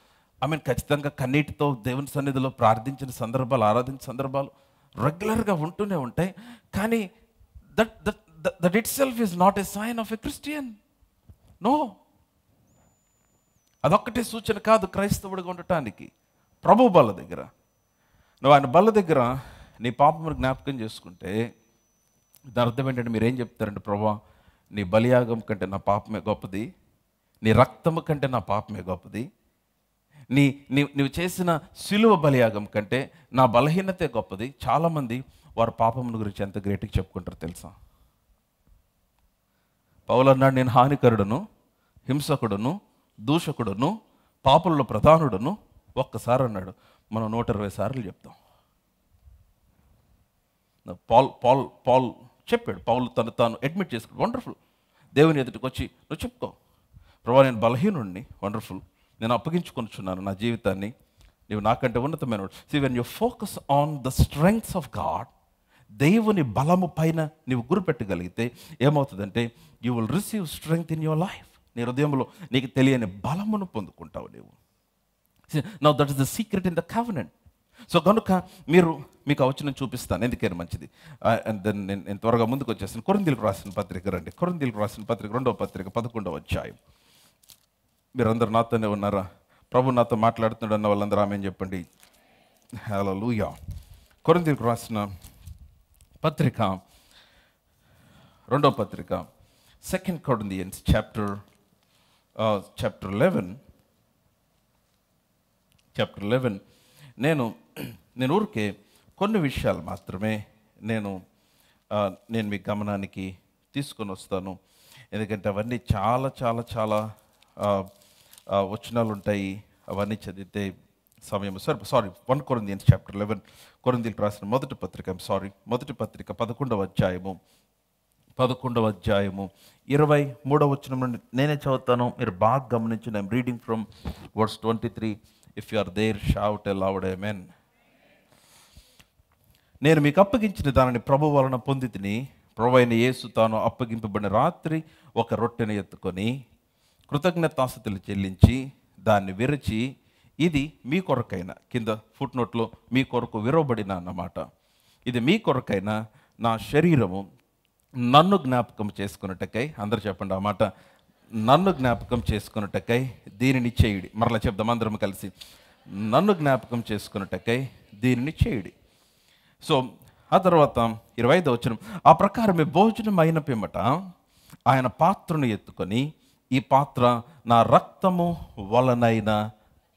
ఆమె ఖచ్చితంగా కన్నీటితో దేవుని సన్నిధిలో ప్రార్థించిన సందర్భాలు ఆరాధించిన సందర్భాలు రెగ్యులర్గా ఉంటూనే ఉంటాయి కానీ that that that itself is not a sign of a Christian no అదొక్కటే సూచన కాదు క్రైస్తవుడిగా ఉండటానికి ప్రభు బల్ల దగ్గర నువ్వు ఆయన బల్ల దగ్గర నీ పాపమును జ్ఞాపకం చేసుకుంటే దాని అర్థం ఏంటంటే మీరేం చెప్తారంటే ప్రభా నీ బలియాగం కంటే నా పాపమే గొప్పది నీ రక్తము కంటే నా పాపమే గొప్పది నీ నీ నువ్వు చేసిన సులువ బలియాగం కంటే నా బలహీనతే గొప్పది చాలామంది వారు పాపమును గురించి ఎంత గ్రేట్గా చెప్పుకుంటారు తెలుసా పౌలన్నాడు నేను హానికరుడును హింసకుడును దూషకుడును పాపుల్లో ప్రధానుడును ఒక్కసారి అన్నాడు మనం నూట ఇరవై సార్లు చెప్తాం పాల్ పాల్ పాల్ చెప్పాడు పౌలు తను తాను అడ్మిట్ చేసుకున్నాడు వండర్ఫుల్ దేవుని ఎదుటికి వచ్చి నువ్వు చెప్పుకో ప్రభా నేను బలహీనుడిని వండర్ఫుల్ నేను అప్పగించుకొనిచున్నాను నా జీవితాన్ని నీవు నాకంటే ఉన్నతమైన సి when you focus on the strengths of God దేవుని బలము పైన నీవు గురిపెట్టగలిగితే ఏమవుతుందంటే you will receive strength in your life నీ హృదయంలో నీకు తెలియని బలమును పొందుకుంటావు నీవు now that is the secret in the covenant so కనుక మీరు మీకు వచ్చిన చూపిస్తాను ఎందుకైనా మంచిది అండ్ దెన్ నేను త్వరగా ముందుకు వచ్చేసాను కొరందీలకు రాసిన పత్రిక రండి కొరందీలకు రాసిన పత్రిక రెండవ పత్రిక పదకొండవ అధ్యాయం మీరందరూ నాతోనే ఉన్నారా ప్రభు నాతో మాట్లాడుతున్నాడు అన్న వాళ్ళందరూ ఆమె చెప్పండి హలో లూయా కొరంతీలకు రాసిన పత్రిక రెండో పత్రిక second Corinthians chapter chapter eleven chapter eleven నేను నేను ఊరికే కొన్ని విషయాలు మాత్రమే నేను నేను మీ గమనానికి తీసుకొని వస్తాను ఎందుకంటే అవన్నీ చాలా చాలా చాలా వచనాలు ఉంటాయి అవన్నీ చదివితే సమయం sir sorry one Corinthians chapter eleven కొరందీలు రాసిన మొదటి పత్రిక సారీ మొదటి పత్రిక పదకొండవ అధ్యాయము పదకొండవ అధ్యాయము ఇరవై మూడవ వచ్చిన నుండి నేనే చదువుతాను మీరు బాగా గమనించిన I'm reading from words twenty three if you are there shout aloud amen నేను మీకు అప్పగించిన దానిని ప్రభు వలన పొందితిని ప్రభు అయిన యేసు తాను అప్పగింపబడిన రాత్రి ఒక రొట్టెని ఎత్తుకొని కృతజ్ఞతాస్థుతులు చెల్లించి దాన్ని విరచి ఇది మీ కొరకైన కింద ఫుట్ నోట్లో మీ కొరకు విరవబడిన అన్నమాట ఇది మీ కొరకైనా నా శరీరము నన్ను జ్ఞాపకం చేసుకున్నట్టకై అందరు చెప్పండి ఆ మాట నన్ను జ్ఞాపకం చేసుకున్నట్టకై దీనిని చేయుడి మరలా చెప్దాం అందరం కలిసి నన్ను జ్ఞాపకం చేసుకున్నట్టకై దీనిని చేయుడి సో ఆ తర్వాత ఇరవై ఐదు వచ్చిన ఆ ప్రకారమే భోజనం అయిన పిమ్మట ఆయన పాత్రను ఎత్తుకొని ఈ పాత్ర నా రక్తము వలనైన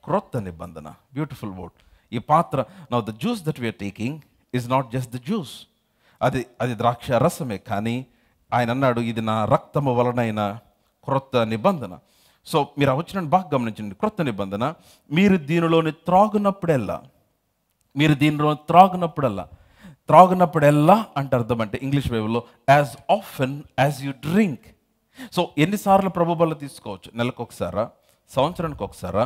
క్రొత్త నిబంధన బ్యూటిఫుల్ వర్డ్ ఈ పాత్ర నా the juice that we are taking is not just the juice అది అది ద్రాక్ష రసమే కానీ ఆయన అన్నాడు ఇది నా రక్తము వలనైన క్రొత్త నిబంధన సో మీరు వచ్చిన బాగా గమనించండి క్రొత్త నిబంధన మీరు దీనిలోని త్రాగునప్పుడెల్లా మీరు దీనిలో త్రాగునప్పుడల్లా త్రాగునప్పుడెల్లా అంటే అర్థం అంటే ఇంగ్లీష్ వేవ్లో as often as you drink so ఎన్నిసార్లు ప్రభు బల్ల తీసుకోవచ్చు నెలకు ఒకసారా సంవత్సరానికి ఒకసారా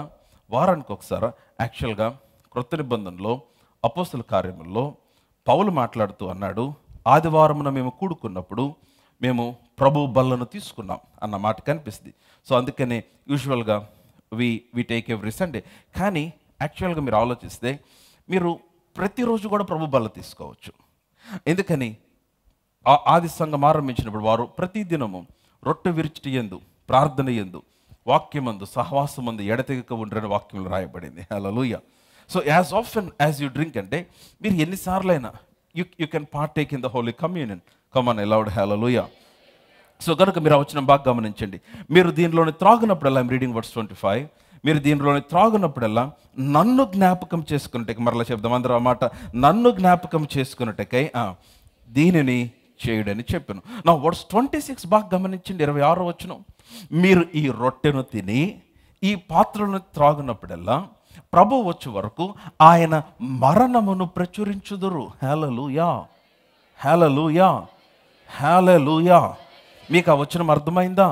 వారానికి ఒకసారా యాక్చువల్గా కృత నిబంధనలో అపోస్తుల కార్యముల్లో పౌలు మాట్లాడుతూ అన్నాడు ఆదివారమున మేము కూడుకున్నప్పుడు మేము ప్రభు బల్లను తీసుకున్నాం అన్న మాట కనిపిస్తుంది సో అందుకనే యూజువల్గా we we take every Sunday కానీ యాక్చువల్గా మీరు ఆలోచిస్తే మీరు ప్రతిరోజు కూడా ప్రభు బల్ల తీసుకోవచ్చు ఎందుకని ఆది సంఘం ఆరంభించినప్పుడు వారు ప్రతి దినము రొట్టె విరిచిటి ఎందు ప్రార్థన ఎందు వాక్యమందు సహవాసమందు ఎడతెగక ఉండరని వాక్యంలో రాయబడింది లూయ so as often as you drink అంటే మీరు ఎన్నిసార్లైనా you you can partake in the holy communion come on aloud లూయ సో కనుక మీరు వచ్చిన బాగా గమనించండి మీరు దీనిలోని త్రాగునప్పుడల్లా I'm reading words twenty five మీరు దీనిలోని త్రాగునప్పుడల్లా నన్ను జ్ఞాపకం చేసుకున్నట్టే మరలా చెప్దాం అందరూ అన్నమాట నన్ను జ్ఞాపకం చేసుకున్నట్టకై దీనిని చేయడని చెప్పాను నా వర్డ్స్ ట్వంటీ సిక్స్ బాగా గమనించండి ఇరవై ఆరు వచ్చిన మీరు ఈ రొట్టెను తిని ఈ పాత్రను త్రాగునప్పుడల్లా ప్రభు వచ్చే వరకు ఆయన మరణమును ప్రచురించుదురు హేలలు యా హేలలు యా యా మీకు ఆ వచ్చిన అర్థమైందా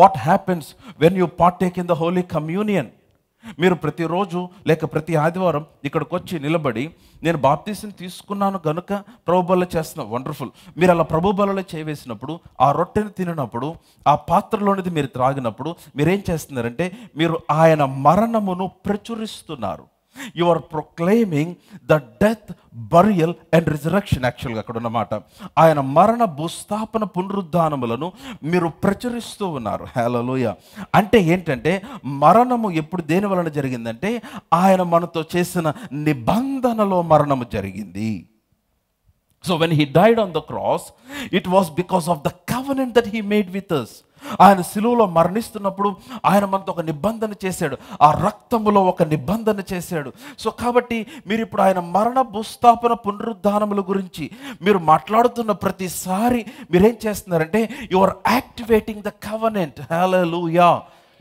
what happens when you partake in the holy communion మీరు ప్రతిరోజు లేక ప్రతి ఆదివారం ఇక్కడికి వచ్చి నిలబడి నేను బాప్తీసం తీసుకున్నాను కనుక ప్రభుబలలో చేస్తున్న వండర్ఫుల్ మీరు అలా ప్రభుబలలో చేవేసినప్పుడు ఆ రొట్టెని తినినప్పుడు ఆ పాత్రలోనిది మీరు త్రాగినప్పుడు మీరేం చేస్తున్నారంటే మీరు ఆయన మరణమును ప్రచురిస్తున్నారు you are proclaiming the death burial and resurrection యాక్చువల్గా అక్కడ ఉన్నమాట ఆయన మరణ భూస్థాపన పునరుద్ధానములను మీరు ప్రచురిస్తూ ఉన్నారు హేలలోయ అంటే ఏంటంటే మరణము ఎప్పుడు దేని వలన జరిగిందంటే ఆయన మనతో చేసిన నిబంధనలో మరణము జరిగింది so when he died on the cross it was because of the covenant that he made with us ఆయన సిలువలో మరణిస్తున్నప్పుడు ఆయన మనతో ఒక నిబంధన చేశాడు ఆ రక్తములో ఒక నిబంధన చేశాడు సో కాబట్టి మీరు ఇప్పుడు ఆయన మరణ భూస్థాపన పునరుద్ధానముల గురించి మీరు మాట్లాడుతున్న ప్రతిసారి మీరేం చేస్తున్నారంటే you are activating the covenant hello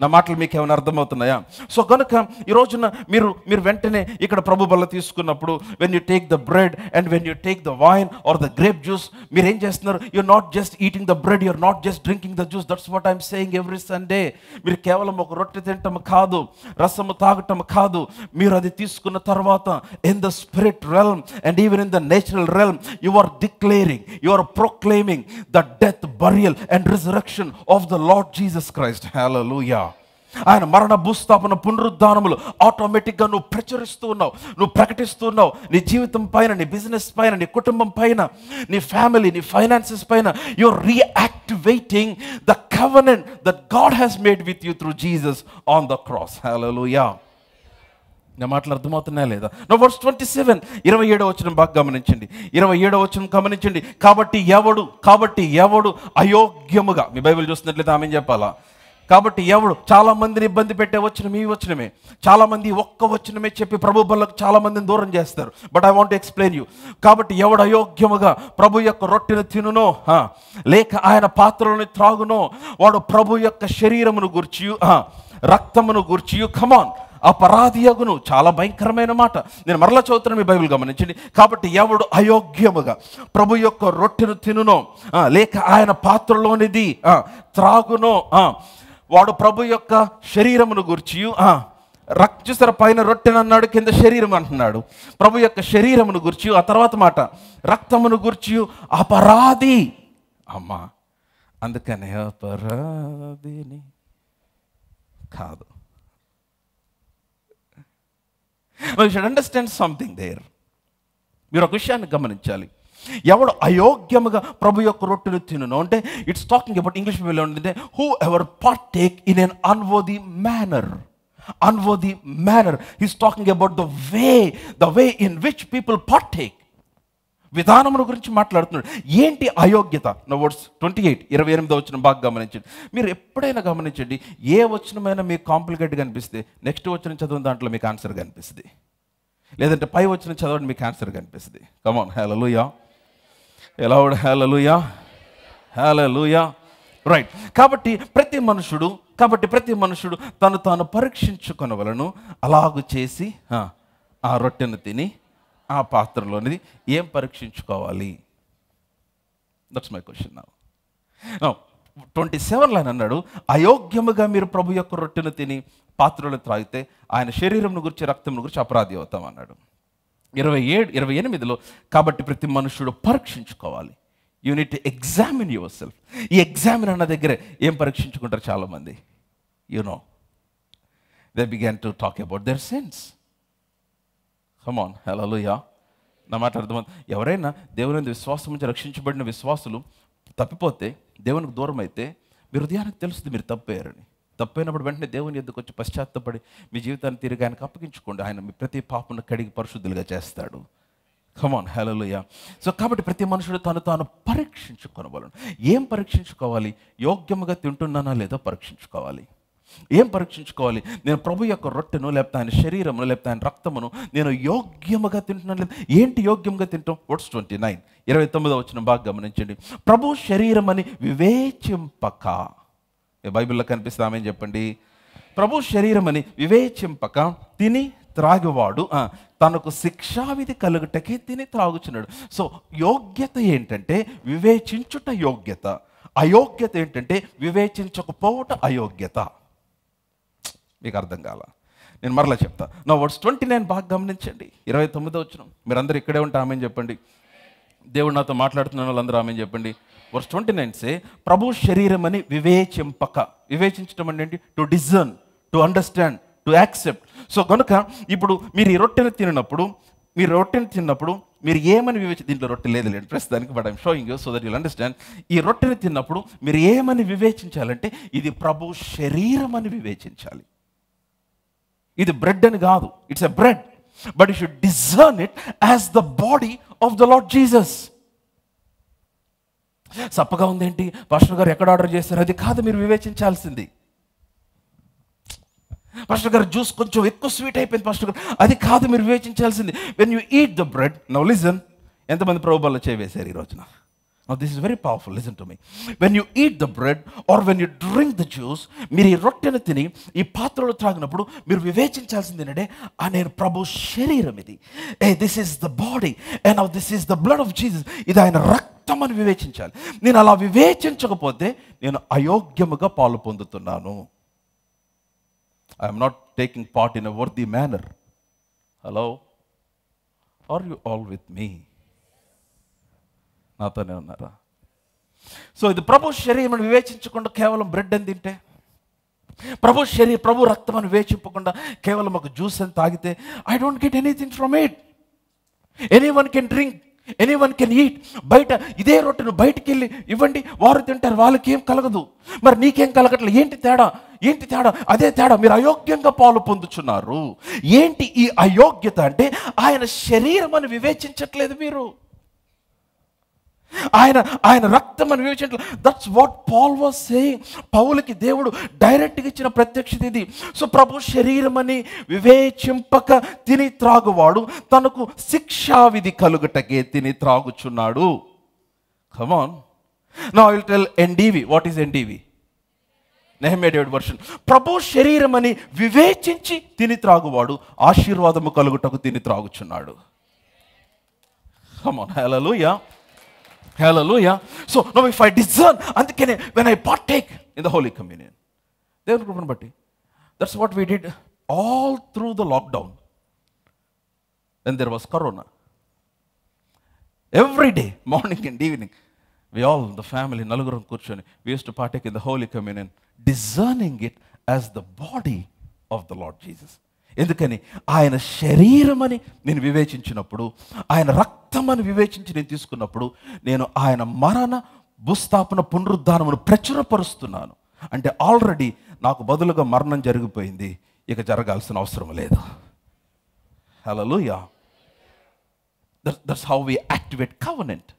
నా మాటలు మీకు ఏమైనా అర్థమవుతున్నాయా సో కనుక ఈ రోజున మీరు మీరు వెంటనే ఇక్కడ ప్రభు బల్ల తీసుకున్నప్పుడు when you take the bread and when you take the wine or the grape juice మీరు ఏం చేస్తున్నారు you're not just eating the bread you're not just drinking the juice that's what I'm saying every Sunday మీరు కేవలం ఒక రొట్టె తినటం కాదు రసము తాగటం కాదు మీరు అది తీసుకున్న తర్వాత in the spirit realm and even in the natural realm you are declaring you are proclaiming the death burial and resurrection of the Lord Jesus Christ hello ఆయన మరణ భూస్థాపన పునరుద్ధానములు ఆటోమేటిక్గా నువ్వు ప్రచురిస్తూ ఉన్నావు నువ్వు ప్రకటిస్తూ ఉన్నావు నీ జీవితం పైన నీ బిజినెస్ పైన నీ కుటుంబం పైన నీ ఫ్యామిలీ నీ ఫైనాన్సెస్ పైన you're reactivating the covenant that God has made with you through Jesus on the cross hallelujah నా మాటలు అర్థమవుతున్నా లేదా నో వర్స్ ట్వంటీ సెవెన్ ఇరవై ఏడో వచ్చిన బాగా గమనించండి ఇరవై ఏడో వచ్చిన గమనించండి కాబట్టి ఎవడు కాబట్టి ఎవడు అయోగ్యముగా మీ బైబిల్ చూస్తున్నట్లయితే ఆమె చెప్పాలా కాబట్టి ఎవడు చాలామందిని ఇబ్బంది పెట్టే మీ వచ్చినమే చాలా చాలామంది ఒక్క వచ్చినమే చెప్పి ప్రభు బలకు చాలామందిని దూరం చేస్తారు but I want explain you కాబట్టి ఎవడు అయోగ్యముగా ప్రభు యొక్క రొట్టెను తినునో లేక ఆయన పాత్రలను త్రాగునో వాడు ప్రభు యొక్క శరీరమును గుర్చి రక్తమును గుర్చి కమాన్ యగును చాలా భయంకరమైన మాట నేను మరల చదువుతున్నాను మీ బైబిల్ గమనించండి కాబట్టి ఎవడు అయోగ్యముగా ప్రభు యొక్క రొట్టెను తినునో లేక ఆయన పాత్రలోనిది త్రాగునో వాడు ప్రభు యొక్క శరీరమును గుర్చి రక్తసర పైన రొట్టెను అన్నాడు కింద శరీరం అంటున్నాడు ప్రభు యొక్క శరీరమును గుర్చి ఆ తర్వాత మాట రక్తమును గుర్చి అపరాధి అమ్మా అందుకనే అపరాధిని కాదు యూ అండర్స్టాండ్ సంథింగ్ దేర్ మీరు ఒక విషయాన్ని గమనించాలి ఎవడు అయోగ్యముగా ప్రభు యొక్క రొట్టెలు తినను అంటే ఇట్స్ టాకింగ్ అబౌట్ ఇంగ్లీష్ మీలో ఏంటంటే whoever partake in an unworthy manner unworthy manner he's talking about the way the way in which people partake విధానముల గురించి మాట్లాడుతున్నాడు ఏంటి అయోగ్యత నో వర్డ్స్ ట్వంటీ ఎయిట్ ఇరవై ఎనిమిదో వచ్చిన బాగా గమనించండి మీరు ఎప్పుడైనా గమనించండి ఏ వచ్చినమైనా మీకు కాంప్లికేట్ కనిపిస్తే నెక్స్ట్ వచ్చిన చదువు దాంట్లో మీకు ఆన్సర్ కనిపిస్తుంది లేదంటే పై వచ్చిన చదవడం మీకు ఆన్సర్ కనిపిస్తుంది కమాన్ హలో లూయా ఎలా హేలలుయా హేలలుయా రైట్ కాబట్టి ప్రతి మనుషుడు కాబట్టి ప్రతి మనుషుడు తను తాను పరీక్షించుకొనవలను అలాగు చేసి ఆ రొట్టెను తిని ఆ పాత్రలోనిది ఏం పరీక్షించుకోవాలి దట్స్ మై క్వశ్చన్ నా ట్వంటీ సెవెన్లో ఆయన అన్నాడు అయోగ్యముగా మీరు ప్రభు యొక్క రొట్టెను తిని పాత్రలో త్రాగితే ఆయన శరీరంను గురించి రక్తంను గురించి అపరాధి అవుతాం అన్నాడు ఇరవై ఏడు ఇరవై ఎనిమిదిలో కాబట్టి ప్రతి మనుషుడు పరీక్షించుకోవాలి యూనిట్ ఎగ్జామిన్ యువర్ సెల్ఫ్ ఈ ఎగ్జామిన్ అన్న దగ్గర ఏం పరీక్షించుకుంటారు చాలామంది you know they began to talk about their sense amen hallelujah నా మాట అర్థమవుతుంది ఎవరైనా దేవుని విశ్వాసం నుంచి రక్షించబడిన విశ్వాసులు తప్పిపోతే దేవునికి దూరం అయితే మీ హృదయానికి తెలుస్తుంది మీరు తప్పయ్యారని తప్పైనప్పుడు వెంటనే దేవుని ఎద్దుకు వచ్చి పశ్చాత్తపడి మీ జీవితాన్ని తిరిగి ఆయనకు అప్పగించుకోండి ఆయన మీ ప్రతి పాపను కడిగి పరిశుద్ధులుగా చేస్తాడు కమాన్ హలోయ సో కాబట్టి ప్రతి మనుషుడు తను తాను పరీక్షించుకోనవలను ఏం పరీక్షించుకోవాలి యోగ్యముగా తింటున్నానా లేదో పరీక్షించుకోవాలి ఏం పరీక్షించుకోవాలి నేను ప్రభు యొక్క రొట్టెను లేకపోతే ఆయన శరీరమును లేకపోతే ఆయన రక్తమును నేను యోగ్యముగా తింటున్నాను లేదా ఏంటి యోగ్యంగా తింటాం వాట్స్ ట్వంటీ నైన్ ఇరవై తొమ్మిదో వచ్చిన బాగా గమనించండి ప్రభు శరీరం అని వివేచింపక బైబిల్లో కనిపిస్తామని చెప్పండి ప్రభు శరీరం అని వివేచింపక తిని త్రాగువాడు తనకు శిక్షావిధి కలుగుటకి తిని త్రాగుచున్నాడు సో యోగ్యత ఏంటంటే వివేచించుట యోగ్యత అయోగ్యత ఏంటంటే వివేచించకపోవట అయోగ్యత మీకు అర్థం కాల నేను మరలా చెప్తా నా వర్డ్స్ ట్వంటీ నైన్ బాగా గమనించండి ఇరవై తొమ్మిదో వచ్చిన మీరందరూ ఇక్కడే ఉంటే ఆమె చెప్పండి దేవుడు నాతో మాట్లాడుతున్న వాళ్ళందరూ ఆమె చెప్పండి వర్స్ ట్వంటీ నైన్ సే ప్రభు శరీరం అని వివేచింపక వివేచించడం అంటే ఏంటి to discern to understand to accept so కనుక ఇప్పుడు మీరు ఈ రొట్టెను తిన్నప్పుడు మీరు రొట్టెను తిన్నప్పుడు మీరు ఏమని వివేచి దీంట్లో రొట్టె లేదు లేండి ప్రస్తుతానికి దానికి but I'm showing you so that you'll understand ఈ రొట్టెను తిన్నప్పుడు మీరు ఏమని వివేచించాలంటే ఇది ప్రభు శరీరం అని వివేచించాలి ఇది బ్రెడ్ అని కాదు it's a bread but you should discern it as the body of the Lord Jesus సప్పగా ఉందేంటి పాస్టర్ గారు ఎక్కడ ఆర్డర్ చేశారు అది కాదు మీరు వివేచించాల్సింది పాస్టర్ గారు జ్యూస్ కొంచెం ఎక్కువ స్వీట్ అయిపోయింది పాస్టర్ గారు అది కాదు మీరు వివేచించాల్సింది when you eat the bread now listen ఎంతమంది ప్రభుబాల్లో చేవేశారు ఈ రోజున నా this is very powerful listen to me when you eat the bread or when you drink the juice మీరు ఈ రొట్టెను తిని ఈ పాత్రలో త్రాగినప్పుడు మీరు వివేచించాల్సింది ఏంటంటే ఆ నేను ప్రభు శరీరం ఇది ఏ this is the body and this is the blood of Jesus ఇది ఆయన రక్తం అని వివేచించాలి నేను అలా వివేచించకపోతే నేను అయోగ్యముగా పాలు పొందుతున్నాను I'm not taking part in a worthy manner hello are you all with me నాతోనే ఉన్నారా సో ఇది ప్రభు శరీరం వివేచించకుండా కేవలం బ్రెడ్ అని తింటే ప్రభు శరీర ప్రభు రక్తం అని వివేచింపకుండా కేవలం ఒక జ్యూస్ అని తాగితే I don't get anything from it anyone can drink anyone can eat బయట ఇదే రొట్టెను బయటికి వెళ్ళి ఇవ్వండి వారు తింటారు వాళ్ళకి ఏం కలగదు మరి నీకేం కలగట్లేదు ఏంటి తేడా ఏంటి తేడా అదే తేడా మీరు అయోగ్యంగా పాలు పొందుచున్నారు ఏంటి ఈ అయోగ్యత అంటే ఆయన శరీరం అని వివేచించట్లేదు మీరు ఆయన ఆయన రక్తం అని వివేచించడం that's what Paul was saying పౌలకి దేవుడు డైరెక్ట్గా ఇచ్చిన ప్రత్యక్షత ఇది సో ప్రభు శరీరం అని వివేచింపక తిని త్రాగువాడు తనకు శిక్షావిధి కలుగుటకే తిని త్రాగుచున్నాడు కమాన్ నా will tell NDV what is NDV నెహమేడేడ్ వర్షన్ ప్రభు శరీరం అని వివేచించి తిని త్రాగువాడు ఆశీర్వాదము కలుగుటకు తిని త్రాగుచున్నాడు come on yeah Hallelujah. So now if I discern, and can I, when I partake in the Holy Communion, that's what we did all through the lockdown. Then there was Corona. Every day, morning and evening, we all, the family, Nalugurum Kurchani, we used to partake in the Holy Communion, discerning it as the body of the Lord Jesus. ఎందుకని ఆయన శరీరం అని నేను వివేచించినప్పుడు ఆయన రక్తం అని వివేచించి నేను తీసుకున్నప్పుడు నేను ఆయన మరణ భూస్థాపన పునరుద్ధానమును ప్రచురపరుస్తున్నాను అంటే ఆల్రెడీ నాకు బదులుగా మరణం జరిగిపోయింది ఇక జరగాల్సిన అవసరం లేదు hallelujah that's how we activate covenant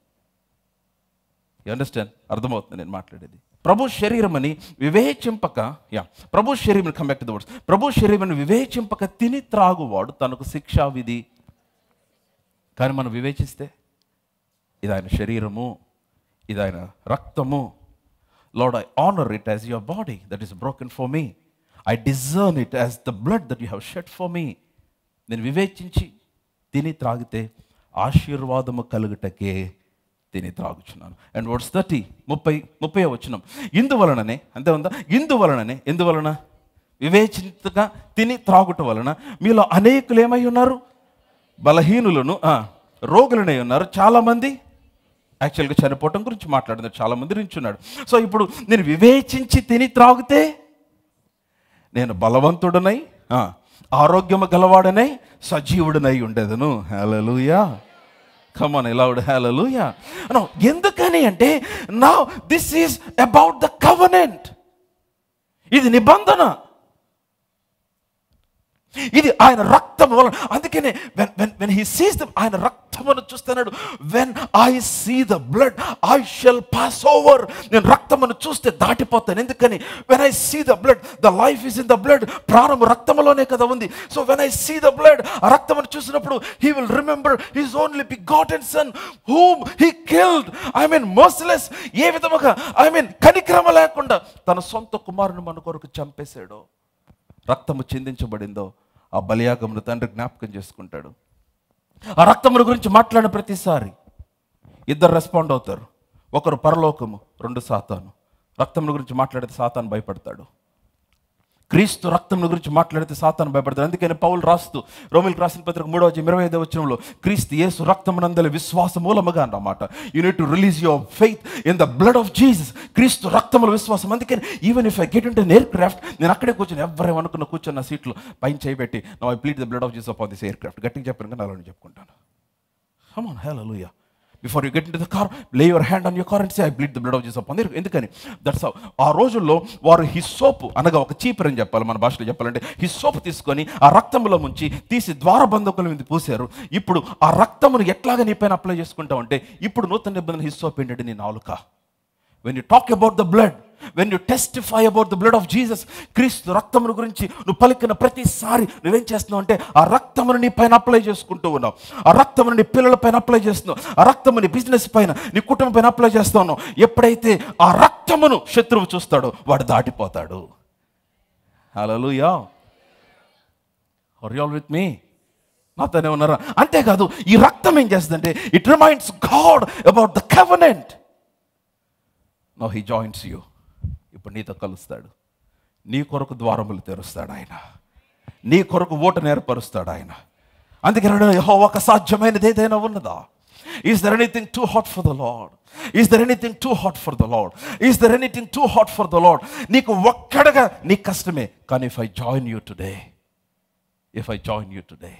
you understand అర్థమవుతుంది నేను మాట్లాడేది ప్రభు శరీరమని వివేచింపక యా ప్రభు శరీరం come back to the words ప్రభు శరీరమని వివేచింపక తిని త్రాగువాడు తనకు శిక్షా విధి కానీ మనం వివేచిస్తే ఇది ఆయన శరీరము ఇది ఆయన రక్తము Lord I honour it as your body that is broken for me I discern it as the blood that you have shed for me నేను వివేచించి తిని త్రాగితే ఆశీర్వాదము కలుగుటకే దీన్ని త్రాగుచున్నాను అండ్ వాట్స్ థర్టీ ముప్పై ముప్పై వచ్చినాం ఇందువలననే అంతే ఉందా ఇందువలననే ఎందువలన వివేచితగా తిని త్రాగుట వలన మీలో అనేకులు ఏమై ఉన్నారు బలహీనులను రోగులనే ఉన్నారు చాలామంది యాక్చువల్గా చనిపోవటం గురించి మాట్లాడుతున్నారు చాలామంది ఉన్నాడు సో ఇప్పుడు నేను వివేచించి తిని త్రాగితే నేను బలవంతుడనై ఆరోగ్యము గలవాడనై సజీవుడనై ఉండేదను లూయా కమన్ ఇలా హ్యాలూయా నో ఎందుకని అంటే నా this is about the covenant ఇది నిబంధన ఇది ఆయన రక్తం వలన అందుకనే when when when he sees them ఆయన రక్తమును చూస్తున్నాడు when I see the blood I shall pass over నేను రక్తమును చూస్తే దాటిపోతాను ఎందుకని when I see the blood the life is in the blood ప్రాణం రక్తములోనే కదా ఉంది so when I see the blood ఆ రక్తమును చూసినప్పుడు he will remember his only B got and son whom he killed I mean Moses ఏ విధముగా I mean కనిక్రమ లేకుండా తన సొంత కుమారుని మన కొరకు చంపేశాడు రక్తము చెందించబడిందో ఆ బలియాగమును తండ్రి జ్ఞాపకం చేసుకుంటాడు ఆ రక్తముల గురించి మాట్లాడిన ప్రతిసారి ఇద్దరు రెస్పాండ్ అవుతారు ఒకరు పరలోకము రెండు సాతాను రక్తముల గురించి మాట్లాడితే సాతాను భయపడతాడు క్రీస్తు రక్తం గురించి మాట్లాడితే సాతాను భయపడతారు అందుకని పౌలు రాస్తూ రోమిల్కి రాసిన పత్రిక మూడవ ఇరవై ఐదవ వచ్చినంలో క్రీస్తు యేసు రక్తం నందల విశ్వాస మూలముగా అన్నమాట you need to release your faith in the blood of Jesus క్రీస్తు రక్తముల విశ్వాసం అందుకని even if I get enter aircraft నేను అక్కడే కూర్చొని ఎవరేమనుకున్న అనుకున్న కూర్చొని నా సీట్లో పైన చేయబెట్టి నా I plead the blood of Jesus of this aircraft గట్టిగా చెప్పాను కానీ నాలో చెప్పుకుంటాను amen hallelujah before you get in the car lay your hand on your car and say I plead the blood of Jesus upon ఎందుకని that's ఆ రోజుల్లో వారు soap అనగా ఒక చీపర్ అని చెప్పాలి మన భాషలో చెప్పాలంటే సోప్ తీసుకొని ఆ రక్తంలో ముంచి తీసి బంధకుల మీద పూసారు ఇప్పుడు ఆ రక్తమును ఎట్లాగా నీ పైన అప్లై చేసుకుంటావు అంటే ఇప్పుడు నూతన నిబంధన సోప్ ఏంటంటే నీ నాలుక when you talk about the blood when you testify about the blood of Jesus క్రీస్తు రక్తమును గురించి నువ్వు పలికిన ప్రతిసారి నువ్వేం చేస్తున్నావు అంటే ఆ రక్తమును నీ పైన అప్లై చేసుకుంటూ ఉన్నావు ఆ రక్తమును నీ పిల్లల పైన అప్లై చేస్తున్నావు ఆ రక్తము నీ బిజినెస్ పైన నీ కుటుంబం పైన అప్లై చేస్తూ ఉన్నావు ఎప్పుడైతే ఆ రక్తమును శత్రువు చూస్తాడో వాడు దాటిపోతాడు hallelujah are all with me నాతోనే ఉన్నారా అంతేకాదు ఈ రక్తం ఏం చేస్తుందంటే it reminds God about the covenant no he joins you నీతో కలుస్తాడు నీ కొరకు ద్వారములు తెరుస్తాడు ఆయన నీ కొరకు ఓట ఏర్పరుస్తాడు ఆయన అందుకే యహో ఒక సాధ్యమైనది ఏదైనా ఉన్నదా is there anything too hard for the Lord is there anything too hard for the Lord is there anything too hard for the Lord నీకు ఒక్కడగా నీ కష్టమే కానీ if I join you today if I join you today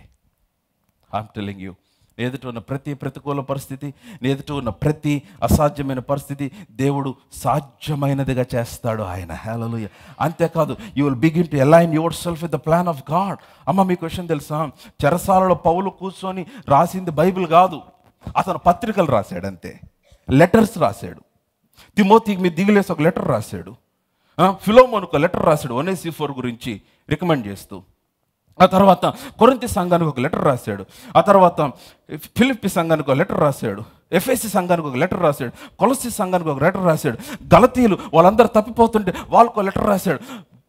I'm telling you నీ ఎదుట ఉన్న ప్రతి ప్రతికూల పరిస్థితి నీ ఎదుట ఉన్న ప్రతి అసాధ్యమైన పరిస్థితి దేవుడు సాధ్యమైనదిగా చేస్తాడు ఆయన హేలలుయ అంతేకాదు you will begin to align yourself with the plan of God అమ్మ మీ క్వశ్చన్ తెలుసా చెరసాలలో పౌలు కూర్చొని రాసింది బైబిల్ కాదు అతను పత్రికలు రాశాడు అంతే లెటర్స్ రాశాడు తిమోతికి మీరు దిగులేసి ఒక లెటర్ రాశాడు ఫిలోమోన్ ఒక లెటర్ రాశాడు ఫోర్ గురించి రికమెండ్ చేస్తూ ఆ తర్వాత కొరింతి సంఘానికి ఒక లెటర్ రాశాడు ఆ తర్వాత ఫిలిప్పి సంఘానికి ఒక లెటర్ రాశాడు ఎఫ్ఎస్సి సంఘానికి ఒక లెటర్ రాశాడు కొలసి సంఘానికి ఒక లెటర్ రాశాడు గలతీలు వాళ్ళందరూ తప్పిపోతుంటే వాళ్ళకు లెటర్ రాశాడు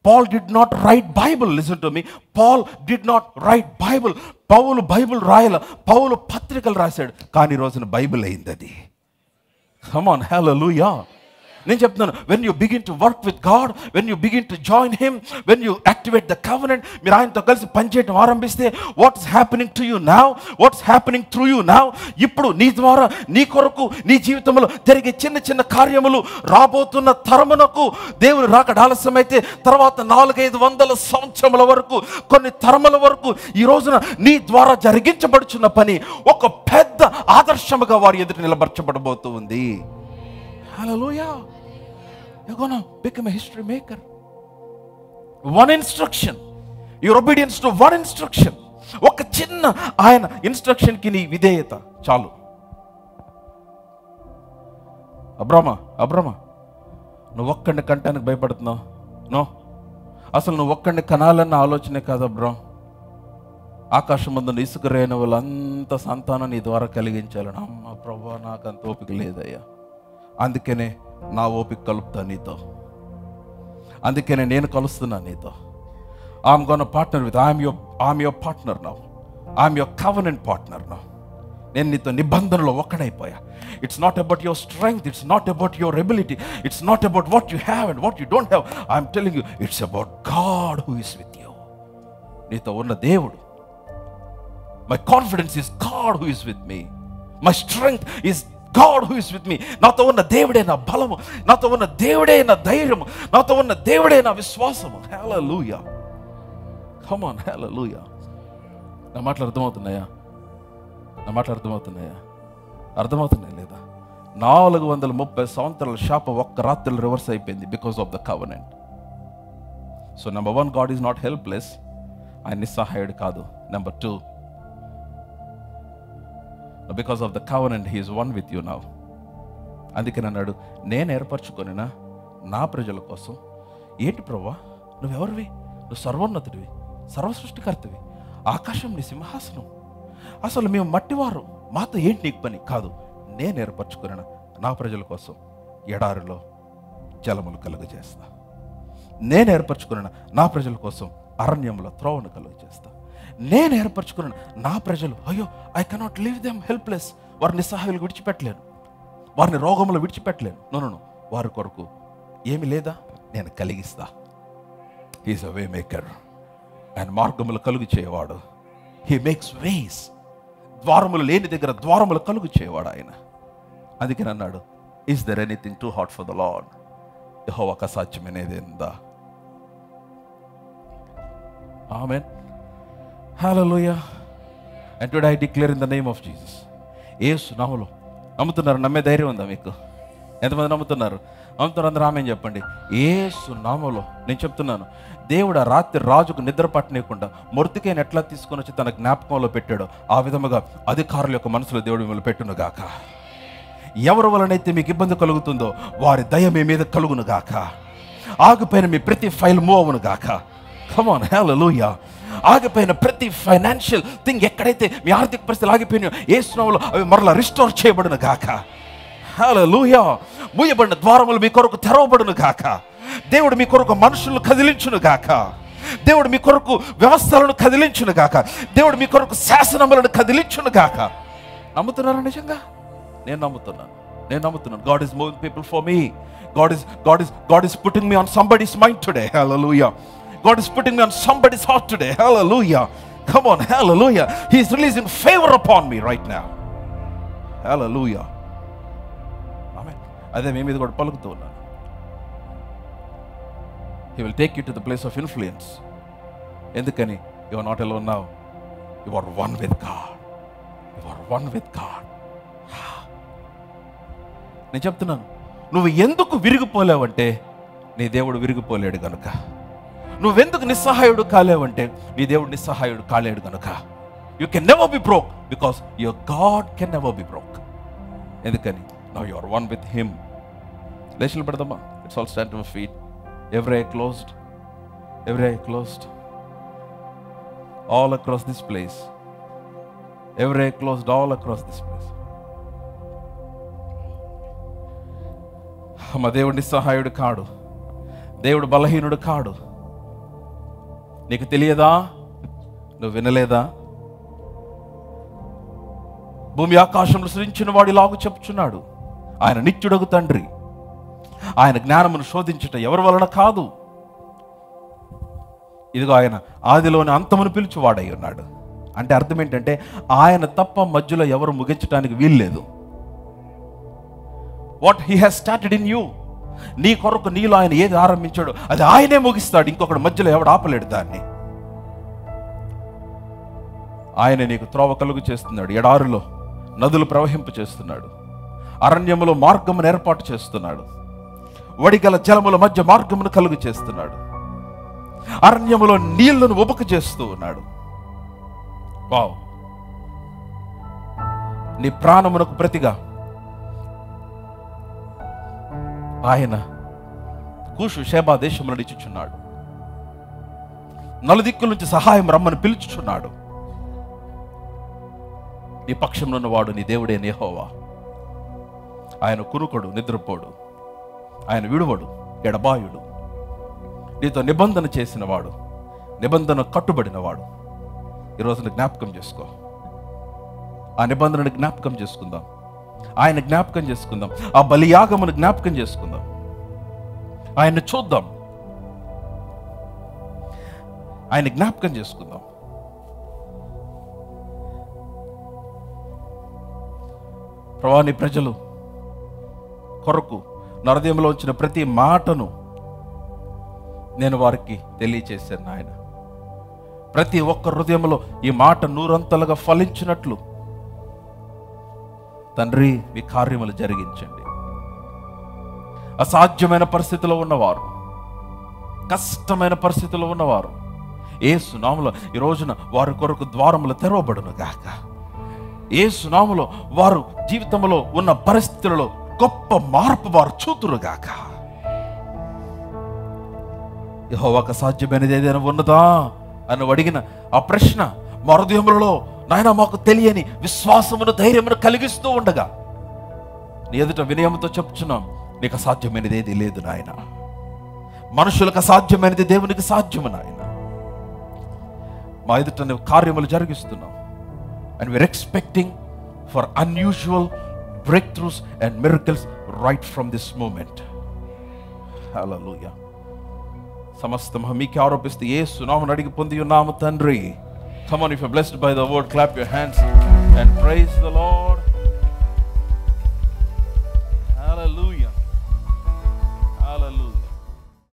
Paul did not write Bible listen to me Paul did not write Bible పౌలు బైబుల్ రాయల పౌలు పత్రికలు రాశాడు కానీ రోజున బైబిల్ అయింది అది హమాన్ హలో లూయా నేను చెప్తున్నాను when you begin to work with God when you begin to join him when you activate the covenant మీరు ఆయనతో కలిసి పనిచేయడం ఆరంభిస్తే what's happening to you now what's happening through you now ఇప్పుడు నీ ద్వారా నీ కొరకు నీ జీవితంలో జరిగే చిన్న చిన్న కార్యములు రాబోతున్న తరమునకు దేవుని రాకడ అయితే తర్వాత నాలుగైదు వందల సంవత్సరముల వరకు కొన్ని తరముల వరకు ఈ రోజున నీ ద్వారా జరిగించబడుచున్న పని ఒక పెద్ద ఆదర్శముగా వారి ఎదుట నిలబరచబడబోతూ ఉంది Hallelujah. You're going to become a history maker. One instruction. Your obedience to ఒక చిన్న ఆయన ఇన్స్ట్రక్షన్కి నీ విధేయత చాలు అబ్రహ్మ అబ్రహ్మ నువ్వు ఒక్కడిని కంటానికి భయపడుతున్నావు నో అసలు నువ్వు ఒక్కడిని కనాలన్న ఆలోచనే కాదు అబ్రహ్మ ఆకాశం ముందు ఇసుక వాళ్ళంత సంతానం నీ ద్వారా కలిగించాలని అమ్మ ప్రభా నాకు అంత ఓపిక లేదయ్యా అందుకనే నా ఓపిక కలుపుతా నీతో అందుకనే నేను కలుస్తున్నా నీతో ఆమె గొన్న పార్ట్నర్ విత్ ఆమె యో ఆమె యో పార్ట్నర్ నా ఆమె యో కవర్నెంట్ పార్ట్నర్ నా నేను నీతో నిబంధనలో ఒక్కడైపోయా it's not about your strength it's not about your ability it's not about what you have and what you don't have I'm telling you it's about God who is with you నీతో ఉన్న దేవుడు my confidence is God who is with me my strength is God who is with me నాతో ఉన్న దేవుడే నా బలము నాతో ఉన్న దేవుడే నా ధైర్యము నాతో ఉన్న దేవుడే నా విశ్వాసము హేల లూయా హమాన్ హేల లూయా నా మాటలు అర్థమవుతున్నాయా నా మాటలు అర్థమవుతున్నాయా అర్థమవుతున్నాయి లేదా నాలుగు వందల ముప్పై సంవత్సరాల శాప ఒక్క రాత్రులు రివర్స్ అయిపోయింది because of the covenant so number one God is not helpless ఆయన నిస్సహాయుడు కాదు number two because of the and he's one with you now అందుకే అన్నాడు నేను ఏర్పరచుకొనినా నా ప్రజల కోసం ఏంటి ప్రవ్వా నువ్వెవరివి నువ్వు సర్వోన్నతుడివి సర్వసృష్టికర్తవి ఆకాశం నీ సింహాసనం అసలు మేము మట్టివారు మాతో ఏంటి నీకు పని కాదు నేను ఏర్పరచుకున్న నా ప్రజల కోసం ఎడారిలో జలములు కలుగజేస్తా నేను ఏర్పరచుకున్న నా ప్రజల కోసం అరణ్యంలో త్రోవను కలుగజేస్తా నేను ఏర్పరచుకున్నాను నా ప్రజలు అయ్యో I cannot leave them helpless వారిని నిస్సహాయులు విడిచిపెట్టలేను వారిని రోగంలో విడిచిపెట్టలేను నూనెను వారి కొరకు ఏమి లేదా నేను కలిగిస్తా హీస్ అ వే మేకర్ ఆయన మార్గములు కలుగు చేయవాడు హీ మేక్స్ వేస్ ద్వారములు లేని దగ్గర ద్వారములు కలుగు చేయవాడు ఆయన అందుకని అన్నాడు is there anything too hard for the Lord యహో ఒక సాధ్యమనేది ఉందా amen hallelujah and today I declare in the name of Jesus ఏసు నామలో నమ్ముతున్నారు నమ్మే ధైర్యం ఉందా మీకు ఎంతమంది నమ్ముతున్నారు నమ్ముతున్నారు అందరూ ఆమె చెప్పండి ఏసు నామలో నేను చెప్తున్నాను దేవుడు ఆ రాత్రి రాజుకు నిద్ర పట్టనీయకుండా మృతికైన ఎట్లా తీసుకొని వచ్చి తన జ్ఞాపకంలో పెట్టాడో ఆ విధముగా అధికారుల యొక్క మనసులో దేవుడు మిమ్మల్ని పెట్టునుగాక ఎవరి వలనైతే మీకు ఇబ్బంది కలుగుతుందో వారి దయ మీ మీద కలుగునుగాక ఆగిపోయిన మీ ప్రతి ఫైల్ మూవ్ అవునుగాక కమాన్ హలో లూయా ఆగిపోయిన ప్రతి ఫైనాన్షియల్ థింగ్ ఎక్కడైతే మీ ఆర్థిక పరిస్థితులు ఆగిపోయినాయో ఏ అవి మరలా రిస్టోర్ చేయబడిన గాక హలో లూయా మూయబడిన ద్వారములు మీ కొరకు తెరవబడును గాక దేవుడు మీ కొరకు మనుషులను కదిలించును గాక దేవుడు మీ కొరకు వ్యవస్థలను కదిలించును గాక దేవుడు మీ కొరకు శాసనములను కదిలించును గాక నమ్ముతున్నారా నిజంగా నేను నమ్ముతున్నాను నేను నమ్ముతున్నాను God is moving people for me God is God is God is putting me on somebody's mind today hallelujah God is putting me on somebody's heart today. Hallelujah. Come on, hallelujah. He's releasing favor upon me right నా hallelujah ఆమె అదే మేము మీద కూడా పలుకుతూ ఉన్నాను he will take you to the place of influence ఎందుకని you're not ఎలా ఉన్నావు you are one with God you are one with God నేను చెప్తున్నాను నువ్వు ఎందుకు విరిగిపోలేవంటే నీ దేవుడు విరిగిపోలేడు కనుక నువ్వెందుకు నిస్సహాయుడు కాలేవంటే నీ దేవుడు నిస్సహాయుడు కాలేడు కనుక you can never be broke because your God can never be broke ఎందుకని now your one with him లేచిలు పెడదామా it's all stand feet every closed every closed all across this place every closed all across this place మా దేవుడి సహాయుడు కాడు దేవుడు బలహీనుడు కాడు నీకు తెలియదా నువ్వు వినలేదా భూమి ఆకాశంలో సృజించిన వాడు ఇలాగూ చెప్పుచున్నాడు ఆయన నిత్యుడగు తండ్రి ఆయన జ్ఞానమును శోధించట ఎవరి వలన కాదు ఇదిగో ఆయన ఆదిలోని అంతమును పిలుచువాడై ఉన్నాడు అంటే అర్థం ఏంటంటే ఆయన తప్ప మధ్యలో ఎవరు ముగించడానికి వీల్లేదు what he has started in you నీ కొరకు నీలో ఆయన ఏది ఆరంభించాడు అది ఆయనే ముగిస్తాడు ఇంకొకటి మధ్యలో ఎవడు ఆపలేడు దాన్ని ఆయన నీకు త్రోవ కలుగు చేస్తున్నాడు ఎడారులో నదులు ప్రవహింప చేస్తున్నాడు అరణ్యములో మార్గమును ఏర్పాటు చేస్తున్నాడు వడిగల జలముల మధ్య మార్గమును కలుగు చేస్తున్నాడు అరణ్యములో నీళ్లను ఉబక చేస్తూ ఉన్నాడు వావ్ నీ ప్రాణమునకు ప్రతిగా ఆయన కూషు షేబా దేశంలో నడిచిచున్నాడు నలుదిక్కుల నుంచి సహాయం రమ్మని పిలుచుచున్నాడు నీ పక్షంలో వాడు నీ దేవుడే నేహోవా ఆయన కురుకుడు నిద్రపోడు ఆయన విడువడు ఎడబాయుడు నీతో నిబంధన చేసినవాడు నిబంధన కట్టుబడినవాడు ఈరోజు జ్ఞాపకం చేసుకో ఆ నిబంధనను జ్ఞాపకం చేసుకుందాం ఆయన జ్ఞాపకం చేసుకుందాం ఆ బలియాగమును జ్ఞాపకం చేసుకుందాం ఆయన చూద్దాం ఆయన జ్ఞాపకం చేసుకుందాం ప్రవాణి ప్రజలు కొరకు నరదయంలో వచ్చిన ప్రతి మాటను నేను వారికి తెలియచేశాను ఆయన ప్రతి ఒక్క హృదయంలో ఈ మాట నూరంతలుగా ఫలించినట్లు తండ్రి మీ కార్యములు జరిగించండి అసాధ్యమైన పరిస్థితిలో ఉన్నవారు కష్టమైన పరిస్థితిలో ఉన్నవారు ఏ సునాములో ఈ రోజున వారి కొరకు ద్వారములు తెరవబడును గాక ఏ సునాములో వారు జీవితంలో ఉన్న పరిస్థితులలో గొప్ప మార్పు వారు చూతురు గాక ఒక సాధ్యమైనది ఏదైనా ఉన్నదా అని అడిగిన ఆ ప్రశ్న మరుదేములలో నాయన మాకు తెలియని విశ్వాసమును ధైర్యమును కలిగిస్తూ ఉండగా నీ ఎదుట వినయంతో చెప్తున్నాం నీకు అసాధ్యమైనది ఏది లేదు నాయన మనుషులకు అసాధ్యమైనది దేవునికి సాధ్యము నాయన మా ఎదుట నువ్వు కార్యములు జరిగిస్తున్నాం and we are expecting for unusual breakthroughs and miracles right from this moment hello సమస్తం మీకే ఆరోపిస్తూ ఏ సునామను అడిగి పొంది ఉన్నాము తండ్రి Come on, if you're blessed by the word, clap your hands and praise the Lord.